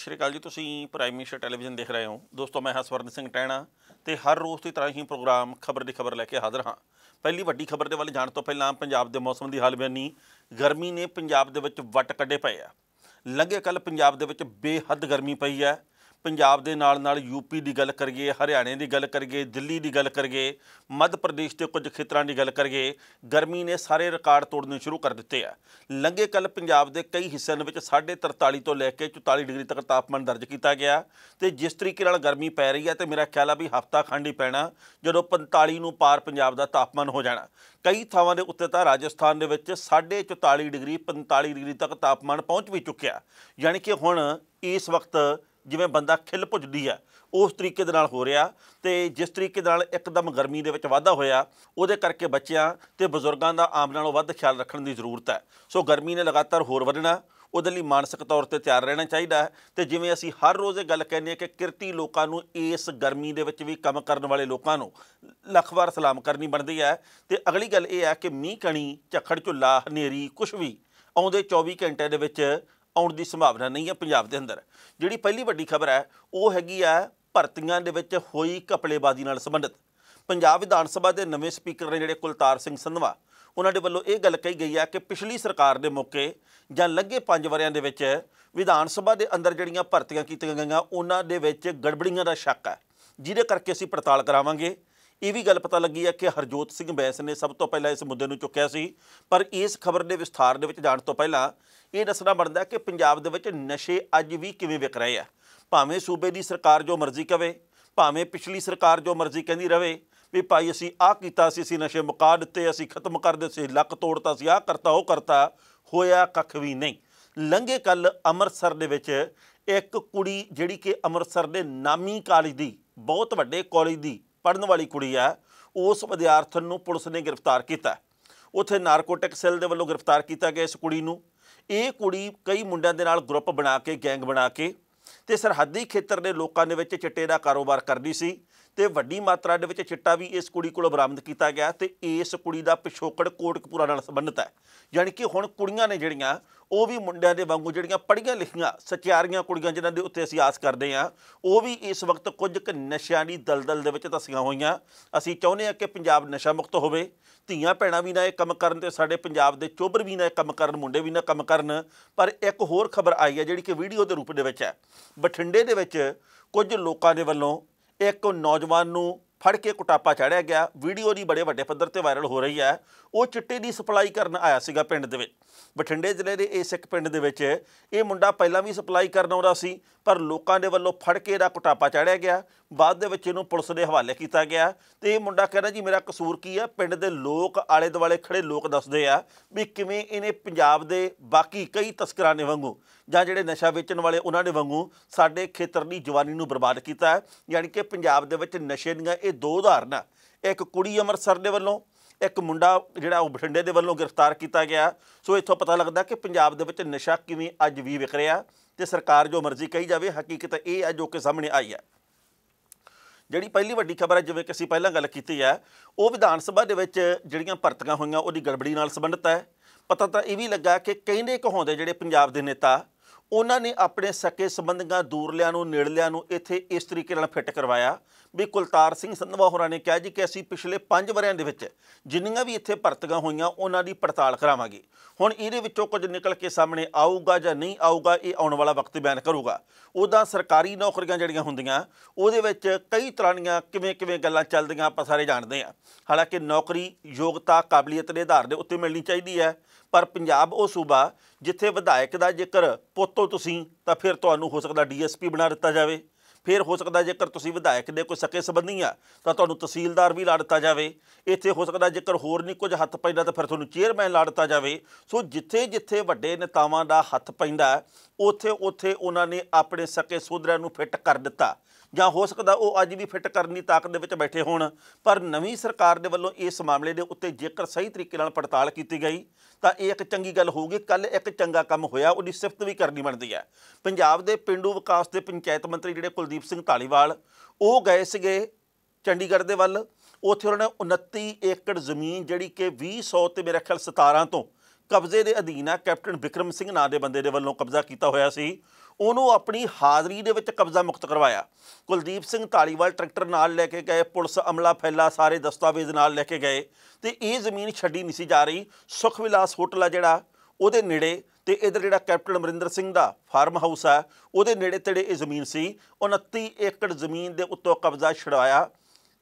ਸਤਿ ਸ਼੍ਰੀ ਅਕਾਲ ਜੀ ਤੁਸੀਂ ਪ੍ਰਾਈਮ ਮਿਨਿਸਟਰ ਟੈਲੀਵਿਜ਼ਨ ਦੇਖ ਰਹੇ ਹੋ ਦੋਸਤੋ ਮੈਂ ਹਸਵਰਨ ਸਿੰਘ ਟੈਣਾ ਤੇ ਹਰ ਰੋਜ਼ ਦੀ ਤਰ੍ਹਾਂ ਹੀ ਪ੍ਰੋਗਰਾਮ ਖਬਰ ਦੀ ਖਬਰ ਲੈ ਕੇ ਹਾਜ਼ਰ ਹਾਂ ਪਹਿਲੀ ਵੱਡੀ ਖਬਰ ਦੇ ਵੱਲ ਜਾਣ ਤੋਂ ਪਹਿਲਾਂ ਪੰਜਾਬ ਦੇ ਮੌਸਮ ਦੀ ਹਾਲ ਬਿਆਨੀ ਗਰਮੀ ਨੇ ਪੰਜਾਬ ਦੇ ਵਿੱਚ ਵੱਟ ਕੱਢੇ ਪਏ ਆ ਲੰਘੇ ਕੱਲ ਪੰਜਾਬ ਦੇ ਵਿੱਚ ਬੇਹੱਦ ਗਰਮੀ ਪਈ ਹੈ ਪੰਜਾਬ ਦੇ ਨਾਲ ਨਾਲ ਯੂਪੀ ਦੀ ਗੱਲ ਕਰੀਏ ਹਰਿਆਣੇ ਦੀ ਗੱਲ ਕਰੀਏ ਦਿੱਲੀ ਦੀ ਗੱਲ ਕਰੀਏ ਮੱਧ ਪ੍ਰਦੇਸ਼ ਦੇ ਕੁਝ ਖੇਤਰਾਂ ਦੀ ਗੱਲ ਕਰੀਏ ਗਰਮੀ ਨੇ ਸਾਰੇ ਰਿਕਾਰਡ ਤੋੜਨੇ ਸ਼ੁਰੂ ਕਰ ਦਿੱਤੇ ਆ ਲੰਗੇ ਕੱਲ ਪੰਜਾਬ ਦੇ ਕਈ ਹਿੱਸਿਆਂ ਵਿੱਚ 43 ਤੋਂ ਲੈ ਕੇ 44 ਡਿਗਰੀ ਤੱਕ ਤਾਪਮਾਨ ਦਰਜ ਕੀਤਾ ਗਿਆ ਤੇ ਜਿਸ ਤਰੀਕੇ ਨਾਲ ਗਰਮੀ ਪੈ ਰਹੀ ਹੈ ਤੇ ਮੇਰਾ ਖਿਆਲ ਆ ਵੀ ਹਫਤਾ ਖੰਡ ਹੀ ਪੈਣਾ ਜਦੋਂ 45 ਨੂੰ ਪਾਰ ਪੰਜਾਬ ਦਾ ਤਾਪਮਾਨ ਹੋ ਜਾਣਾ ਕਈ ਥਾਵਾਂ ਦੇ ਉੱਤੇ ਤਾਂ ਰਾਜਸਥਾਨ ਦੇ ਵਿੱਚ 44 ਡਿਗਰੀ 45 ਡਿਗਰੀ ਤੱਕ ਤਾਪਮਾਨ ਪਹੁੰਚ ਵੀ ਚੁੱਕਿਆ ਯਾਨੀ ਕਿ ਹੁਣ ਇਸ ਵਕਤ ਜਿਵੇਂ ਬੰਦਾ ਖਿਲ ਭੁੱਜਦੀ ਆ ਉਸ ਤਰੀਕੇ ਦੇ ਨਾਲ ਹੋ ਰਿਹਾ ਤੇ ਜਿਸ ਤਰੀਕੇ ਨਾਲ ਇੱਕਦਮ ਗਰਮੀ ਦੇ ਵਿੱਚ ਵਾਧਾ ਹੋਇਆ ਉਹਦੇ ਕਰਕੇ ਬੱਚਿਆਂ ਤੇ ਬਜ਼ੁਰਗਾਂ ਦਾ ਆਮ ਨਾਲੋਂ ਵੱਧ ਖਿਆਲ ਰੱਖਣ ਦੀ ਜ਼ਰੂਰਤ ਹੈ ਸੋ ਗਰਮੀ ਨੇ ਲਗਾਤਾਰ ਹੋਰ ਵਧਣਾ ਉਹਦੇ ਲਈ ਮਾਨਸਿਕ ਤੌਰ ਤੇ ਤਿਆਰ ਰਹਿਣਾ ਚਾਹੀਦਾ ਹੈ ਤੇ ਜਿਵੇਂ ਅਸੀਂ ਹਰ ਰੋਜ਼ ਇਹ ਗੱਲ ਕਹਿੰਦੇ ਆ ਕਿ ਕਿਰਤੀ ਲੋਕਾਂ ਨੂੰ ਇਸ ਗਰਮੀ ਦੇ ਵਿੱਚ ਵੀ ਕੰਮ ਕਰਨ ਵਾਲੇ ਲੋਕਾਂ ਨੂੰ ਲੱਖ ਵਾਰ ਸਲਾਮ ਕਰਨੀ ਬਣਦੀ ਹੈ ਤੇ ਅਗਲੀ ਗੱਲ ਇਹ ਹੈ ਕਿ ਮੀਂਹ ਕਣੀ ਝੱਖੜ ਝੁੱਲਾ ਹਨੇਰੀ ਕੁਝ ਵੀ ਆਉਂਦੇ 24 ਘੰਟੇ ਦੇ ਵਿੱਚ ਆਉਣ ਦੀ ਸੰਭਾਵਨਾ ਨਹੀਂ ਹੈ ਪੰਜਾਬ ਦੇ ਅੰਦਰ ਜਿਹੜੀ ਪਹਿਲੀ ਵੱਡੀ ਖਬਰ ਹੈ ਉਹ ਹੈਗੀ ਆ ਭਰਤੀਆਂ ਦੇ ਵਿੱਚ ਹੋਈ ਕਪਲੇਬਾਦੀ ਨਾਲ ਸੰਬੰਧਿਤ ਪੰਜਾਬ ਵਿਧਾਨ ਸਭਾ ਦੇ ਨਵੇਂ ਸਪੀਕਰ ਨੇ ਜਿਹੜੇ ਕੁਲਤਾਰ ਸਿੰਘ ਸੰਧਵਾ ਉਹਨਾਂ ਦੇ ਵੱਲੋਂ ਇਹ ਗੱਲ ਕਹੀ ਗਈ ਹੈ ਕਿ ਪਿਛਲੀ ਸਰਕਾਰ ਦੇ ਮੌਕੇ ਜਾਂ ਲੱਗੇ 5 ਵਰਿਆਂ ਦੇ ਵਿੱਚ ਵਿਧਾਨ ਸਭਾ ਦੇ ਅੰਦਰ ਜਿਹੜੀਆਂ ਭਰਤੀਆਂ ਕੀਤੀਆਂ ਗਈਆਂ ਉਹਨਾਂ ਦੇ ਵਿੱਚ ਗੜਬੜੀਆਂ ਦਾ ਸ਼ੱਕ ਹੈ ਜਿਹਦੇ ਕਰਕੇ ਅਸੀਂ ਪੜਤਾਲ ਕਰਾਵਾਂਗੇ ਇਹ ਵੀ ਗੱਲ ਪਤਾ ਲੱਗੀ ਹੈ ਕਿ ਹਰਜੋਤ ਸਿੰਘ ਬੈਂਸ ਨੇ ਸਭ ਤੋਂ ਪਹਿਲਾਂ ਇਸ ਮੁੱਦੇ ਨੂੰ ਚੁੱਕਿਆ ਸੀ ਪਰ ਇਸ ਖਬਰ ਦੇ ਵਿਸਥਾਰ ਦੇ ਵਿੱਚ ਜਾਣ ਤੋਂ ਪਹਿਲਾਂ ਇਹ ਦੱਸਣਾ ਬਣਦਾ ਕਿ ਪੰਜਾਬ ਦੇ ਵਿੱਚ ਨਸ਼ੇ ਅੱਜ ਵੀ ਕਿਵੇਂ ਵਿਕ ਰਹੇ ਆ ਭਾਵੇਂ ਸੂਬੇ ਦੀ ਸਰਕਾਰ ਜੋ ਮਰਜ਼ੀ ਕਵੇ ਭਾਵੇਂ ਪਿਛਲੀ ਸਰਕਾਰ ਜੋ ਮਰਜ਼ੀ ਕਹਿੰਦੀ ਰਵੇ ਵੀ ਭਾਈ ਅਸੀਂ ਆਹ ਕੀਤਾ ਸੀ ਅਸੀਂ ਨਸ਼ੇ ਮੁਕਾ ਦਿੱਤੇ ਅਸੀਂ ਖਤਮ ਕਰ ਦਿੱਤੇ ਲੱਕ ਤੋੜਤਾ ਸੀ ਆਹ ਕਰਤਾ ਉਹ ਕਰਤਾ ਹੋਇਆ ਕੱਖ ਵੀ ਨਹੀਂ ਲੰਘੇ ਕੱਲ ਅੰਮ੍ਰਿਤਸਰ ਦੇ ਵਿੱਚ ਇੱਕ ਕੁੜੀ ਜਿਹੜੀ ਕਿ ਅੰਮ੍ਰਿਤਸਰ ਦੇ ਨਾਮੀ ਕਾਲਜ ਦੀ ਬਹੁਤ ਵੱਡੇ ਕਾਲਜ ਦੀ ਪੜਨ ਵਾਲੀ ਕੁੜੀ ਆ ਉਸ ਵਿਦਿਆਰਥਣ ਨੂੰ ਪੁਲਿਸ ਨੇ ਗ੍ਰਿਫਤਾਰ ਕੀਤਾ ਉਥੇ ਨਾਰਕੋਟਿਕ ਸੈੱਲ ਦੇ ਵੱਲੋਂ ਗ੍ਰਿਫਤਾਰ ਕੀਤਾ ਗਿਆ ਇਸ ਕੁੜੀ ਨੂੰ ਇਹ ਕੁੜੀ ਕਈ ਮੁੰਡਿਆਂ ਦੇ ਨਾਲ ਗਰੁੱਪ ਬਣਾ ਕੇ ਗੈਂਗ ਬਣਾ ਕੇ ਤੇ ਸਰਹੱਦੀ ਖੇਤਰ ਦੇ ਲੋਕਾਂ ਦੇ ਵਿੱਚ ਚਿੱਟੇ ਦਾ ਕਾਰੋਬਾਰ ਕਰਦੀ ਸੀ ਤੇ ਵੱਡੀ ਮਾਤਰਾ ਦੇ ਵਿੱਚ ਚਿੱਟਾ ਵੀ ਇਸ ਕੁੜੀ ਕੋਲੋਂ ਬਰਾਮਦ ਕੀਤਾ ਗਿਆ ਤੇ ਇਸ ਕੁੜੀ ਦਾ ਪਿਛੋਕੜ ਕੋਟਕਪੂਰਾ ਨਾਲ ਸੰਬੰਧਤ ਹੈ ਯਾਨੀ ਕਿ ਹੁਣ ਕੁੜੀਆਂ ਨੇ ਜਿਹੜੀਆਂ ਉਹ ਵੀ ਮੁੰਡਿਆਂ ਦੇ ਵਾਂਗੂ ਜਿਹੜੀਆਂ ਪੜੀਆਂ ਲਿਖੀਆਂ ਸਚਿਆਰੀਆਂ ਕੁੜੀਆਂ ਜਿਨ੍ਹਾਂ ਦੇ ਉੱਤੇ ਅਸੀਂ ਆਸ ਕਰਦੇ ਹਾਂ ਉਹ ਵੀ ਇਸ ਵਕਤ ਕੁਝ ਕੁ ਨਸ਼ਿਆਂ ਦੀ ਦਲਦਲ ਦੇ ਵਿੱਚ ਦਸੀਆਂ ਹੋਈਆਂ ਅਸੀਂ ਚਾਹੁੰਦੇ ਹਾਂ ਕਿ ਪੰਜਾਬ ਨਸ਼ਾ ਮੁਕਤ ਹੋਵੇ ਧੀਆਂ ਭੈਣਾਂ ਵੀ ਨਾ ਇਹ ਕੰਮ ਕਰਨ ਤੇ ਸਾਡੇ ਪੰਜਾਬ ਦੇ ਚੋਬਰ ਵੀ ਨਾ ਇਹ ਕੰਮ ਕਰਨ ਮੁੰਡੇ ਵੀ ਨਾ ਕੰਮ ਕਰਨ ਪਰ ਇੱਕ ਹੋਰ ਖਬਰ ਆਈ ਹੈ ਜਿਹੜੀ ਕਿ ਵੀਡੀਓ ਦੇ ਰੂਪ ਦੇ ਵਿੱਚ ਹੈ ਬਠਿੰਡੇ ਦੇ ਵਿੱਚ ਕੁਝ ਲੋਕਾਂ ਦੇ ਵੱਲੋਂ ਇੱਕ ਨੌਜਵਾਨ ਨੂੰ ਫੜ ਕੇ ਕੁਟਾਪਾ ਚੜਿਆ ਗਿਆ ਵੀਡੀਓ ਦੀ ਬੜੇ ਵੱਡੇ ਪੱਧਰ ਤੇ ਵਾਇਰਲ ਹੋ ਰਹੀ ਹੈ ਉਹ ਚਿੱਟੇ ਦੀ ਸਪਲਾਈ ਕਰਨ ਆਇਆ ਸੀਗਾ ਪਿੰਡ ਦੇ ਵਿੱਚ ਬਠਿੰਡੇ ਜ਼ਿਲ੍ਹੇ ਦੇ ਇਸ ਇੱਕ ਪਿੰਡ ਦੇ ਵਿੱਚ ਇਹ ਮੁੰਡਾ ਪਹਿਲਾਂ ਵੀ ਸਪਲਾਈ ਕਰਨ ਆਉਂਦਾ ਸੀ ਪਰ ਲੋਕਾਂ ਦੇ ਵੱਲੋਂ ਫੜ ਕੇ ਇਹਦਾ ਕੁਟਾਪਾ ਚੜਿਆ ਗਿਆ ਬਾਅਦ ਦੇ ਵਿੱਚ ਇਹਨੂੰ ਪੁਲਿਸ ਦੇ ਹਵਾਲੇ ਕੀਤਾ ਗਿਆ ਤੇ ਇਹ ਮੁੰਡਾ ਕਹਿੰਦਾ ਜੀ ਮੇਰਾ ਕਸੂਰ ਕੀ ਹੈ ਪਿੰਡ ਦੇ ਲੋਕ ਆਲੇ ਦੁਆਲੇ ਖੜੇ ਲੋਕ ਦੱਸਦੇ ਆ ਵੀ ਕਿਵੇਂ ਇਹਨੇ ਪੰਜਾਬ ਦੇ ਬਾਕੀ ਕਈ ਤਸਕਰਾਂ ਨੇ ਵਾਂਗੂ ਜਾਂ ਜਿਹੜੇ ਨਸ਼ਾ ਵੇਚਣ ਵਾਲੇ ਉਹਨਾਂ ਨੇ ਵਾਂਗੂ ਸਾਡੇ ਖੇਤਰ ਦੀ ਜਵਾਨੀ ਨੂੰ ਬਰਬਾਦ ਕੀਤਾ ਯਾਨੀ ਕਿ ਪੰਜਾਬ ਦੇ ਵਿੱਚ ਨਸ਼ੇ ਦੀਆਂ ਇਹ ਦੋ ਉਦਾਹਰਨ ਇੱਕ ਕੁੜੀ ਅੰਮ੍ਰਿਤਸਰ ਦੇ ਵੱਲੋਂ ਇੱਕ ਮੁੰਡਾ ਜਿਹੜਾ ਉਹ ਬਠਿੰਡੇ ਦੇ ਵੱਲੋਂ ਗ੍ਰਿਫਤਾਰ ਕੀਤਾ ਗਿਆ ਸੋ ਇੱਥੋਂ ਪਤਾ ਲੱਗਦਾ ਕਿ ਪੰਜਾਬ ਦੇ ਵਿੱਚ ਨਸ਼ਾ ਕਿਵੇਂ ਅੱਜ ਵੀ ਵਿਕ ਰਿਹਾ ਤੇ ਸਰਕਾਰ ਜੋ ਮਰਜ਼ੀ ਕਹੀ ਜਾਵੇ ਹਕੀਕਤ ਇਹ ਹੈ ਜੋ ਕਿ ਸਾਹਮਣੇ ਆਈ ਹੈ ਜਿਹੜੀ ਪਹਿਲੀ ਵੱਡੀ ਖਬਰ ਹੈ ਜਿਵੇਂ ਕਿ ਅਸੀਂ ਪਹਿਲਾਂ ਗੱਲ ਕੀਤੀ ਹੈ ਉਹ ਵਿਧਾਨ ਸਭਾ ਦੇ ਵਿੱਚ ਜਿਹੜੀਆਂ ਭਰਤੀਆਂ ਹੋਈਆਂ ਉਹਦੀ ਗੜਬੜੀ ਨਾਲ ਸੰਬੰਧਿਤ ਹੈ ਪਤਾ ਤਾਂ ਇਹ ਵੀ ਲੱਗਾ ਕਿ ਕਹਿੰਦੇ ਕਹਾਉਂਦੇ ਜਿਹੜੇ ਪੰਜਾਬ ਦੇ ਨੇਤਾ ਉਹਨਾਂ ਨੇ ਆਪਣੇ ਸਕੇ ਸੰਬੰਧੀਆਂ ਦੂਰਲਿਆਂ ਨੂੰ ਨੇੜਲਿਆਂ ਨੂੰ ਇੱਥੇ ਇਸ ਤਰੀਕੇ ਨਾਲ ਫਿੱਟ ਕਰਵਾਇਆ ਵੀ ਕੁਲਤਾਰ ਸਿੰਘ ਸੰਧਵਾ ਹੋਰਾਂ ਨੇ ਕਿਹਾ ਜੀ ਕਿ ਅਸੀਂ ਪਿਛਲੇ 5 ਵਰਿਆਂ ਦੇ ਵਿੱਚ ਜਿੰਨੀਆਂ ਵੀ ਇੱਥੇ ਭਰਤੀਆਂ ਹੋਈਆਂ ਉਹਨਾਂ ਦੀ ਪੜਤਾਲ ਕਰਾਵਾਂਗੇ ਹੁਣ ਇਹਦੇ ਵਿੱਚੋਂ ਕੁਝ ਨਿਕਲ ਕੇ ਸਾਹਮਣੇ ਆਊਗਾ ਜਾਂ ਨਹੀਂ ਆਊਗਾ ਇਹ ਆਉਣ ਵਾਲਾ ਵਕਤ ਬਿਆਨ ਕਰੂਗਾ ਉਹਦਾ ਸਰਕਾਰੀ ਨੌਕਰੀਆਂ ਜਿਹੜੀਆਂ ਹੁੰਦੀਆਂ ਉਹਦੇ ਵਿੱਚ ਕਈ ਤਰ੍ਹਾਂ ਦੀਆਂ ਕਿਵੇਂ ਕਿਵੇਂ ਗੱਲਾਂ ਚੱਲਦੀਆਂ ਆਪਾਂ ਸਾਰੇ ਜਾਣਦੇ ਆ ਹਾਲਾਂਕਿ ਨੌਕਰੀ ਯੋਗਤਾ ਕਾਬਲੀਅਤ ਦੇ ਆਧਾਰ ਦੇ ਉੱਤੇ ਮਿਲਣੀ ਚਾਹੀਦੀ ਹੈ ਪਰ ਪੰਜਾਬ ਉਹ ਸੂਬਾ ਜਿੱਥੇ ਵਿਧਾਇਕ ਦਾ ਜੇਕਰ ਪੁੱਤੋਂ ਤੁਸੀਂ ਤਾਂ ਫਿਰ ਤੁਹਾਨੂੰ ਹੋ ਸਕਦਾ ਡੀਐਸਪੀ ਬਣਾ ਦਿੱਤਾ ਜਾਵੇ ਫਿਰ ਹੋ ਸਕਦਾ ਜੇਕਰ ਤੁਸੀਂ ਵਿਧਾਇਕ ਦੇ ਕੋਈ ਸਕੇ ਸੰਬੰਧੀ ਆ ਤਾਂ ਤੁਹਾਨੂੰ ਤਹਿਸੀਲਦਾਰ ਵੀ ਲਾ ਦਿੱਤਾ ਜਾਵੇ ਇੱਥੇ ਹੋ ਸਕਦਾ ਜੇਕਰ ਹੋਰ ਨਹੀਂ ਕੁਝ ਹੱਥ ਪੈਂਦਾ ਤਾਂ ਫਿਰ ਤੁਹਾਨੂੰ ਚੇਅਰਮੈਨ ਲਾ ਦਿੱਤਾ ਜਾਵੇ ਸੋ ਜਿੱਥੇ ਜਿੱਥੇ ਵੱਡੇ ਨੇਤਾਵਾਂ ਦਾ ਹੱਥ ਪੈਂਦਾ ਉੱਥੇ ਉੱਥੇ ਉਹਨਾਂ ਨੇ ਆਪਣੇ ਸਕੇ ਸੋਧਰਿਆਂ ਨੂੰ ਫਿੱਟ ਕਰ ਦਿੱਤਾ ਜਾਂ ਹੋ ਸਕਦਾ ਉਹ ਅੱਜ ਵੀ ਫਿੱਟ ਕਰਨ ਦੀ ਤਾਕਤ ਦੇ ਵਿੱਚ ਬੈਠੇ ਹੋਣ ਪਰ ਨਵੀਂ ਸਰਕਾਰ ਦੇ ਵੱਲੋਂ ਇਸ ਮਾਮਲੇ ਦੇ ਉੱਤੇ ਜੇਕਰ ਸਹੀ ਤਰੀਕੇ ਨਾਲ ਪੜਤਾਲ ਕੀਤੀ ਗਈ ਤਾਂ ਇਹ ਇੱਕ ਚੰਗੀ ਗੱਲ ਹੋਊਗੀ ਕੱਲ ਇੱਕ ਚੰਗਾ ਕੰਮ ਹੋਇਆ ਉਹਦੀ ਸਿਫਤ ਵੀ ਕਰਨੀ ਬਣਦੀ ਹੈ ਪੰਜਾਬ ਦੇ ਪਿੰਡੂ ਵਿਕਾਸ ਦੇ ਪੰਚਾਇਤ ਮੰਤਰੀ ਜਿਹੜੇ ਕੁਲਦੀਪ ਸਿੰਘ ਢਾਲੀਵਾਲ ਉਹ ਗਏ ਸੀਗੇ ਚੰਡੀਗੜ੍ਹ ਦੇ ਵੱਲ ਉੱਥੇ ਉਹਨਾਂ ਨੇ 29 ਏਕੜ ਜ਼ਮੀਨ ਜਿਹੜੀ ਕਿ 2000 ਤੇ ਮੇਰੇ ਖਿਆਲ 17 ਤੋਂ ਕਬਜ਼ੇ ਦੇ ਅਧੀਨ ਆ ਕੈਪਟਨ ਵਿਕਰਮ ਸਿੰਘ ਨਾਂ ਦੇ ਬੰਦੇ ਦੇ ਵੱਲੋਂ ਕਬਜ਼ਾ ਕੀਤਾ ਹੋਇਆ ਸੀ ਉਹਨੂੰ ਆਪਣੀ ਹਾਜ਼ਰੀ ਦੇ ਵਿੱਚ ਕਬਜ਼ਾ ਮੁਕਤ ਕਰਵਾਇਆ ਕੁਲਦੀਪ ਸਿੰਘ ਢਾਲੀਵਾਲ ਟਰੈਕਟਰ ਨਾਲ ਲੈ ਕੇ ਗਏ ਪੁਲਿਸ ਅਮਲਾ ਫੈਲਾ ਸਾਰੇ ਦਸਤਾਵੇਜ਼ ਨਾਲ ਲੈ ਕੇ ਗਏ ਤੇ ਇਹ ਜ਼ਮੀਨ ਛੱਡੀ ਨਹੀਂ ਸੀ ਜਾ ਰਹੀ ਸੁਖ ਵਿਲਾਸ ਹੋਟਲ ਆ ਜਿਹੜਾ ਉਹਦੇ ਨੇੜੇ ਤੇ ਇਧਰ ਜਿਹੜਾ ਕੈਪਟਨ ਅਮਰਿੰਦਰ ਸਿੰਘ ਦਾ ਫਾਰਮ ਹਾਊਸ ਆ ਉਹਦੇ ਨੇੜੇ ਤੇੜੇ ਇਹ ਜ਼ਮੀਨ ਸੀ 29 ਏਕੜ ਜ਼ਮੀਨ ਦੇ ਉੱਤੋਂ ਕਬਜ਼ਾ ਛਡਾਇਆ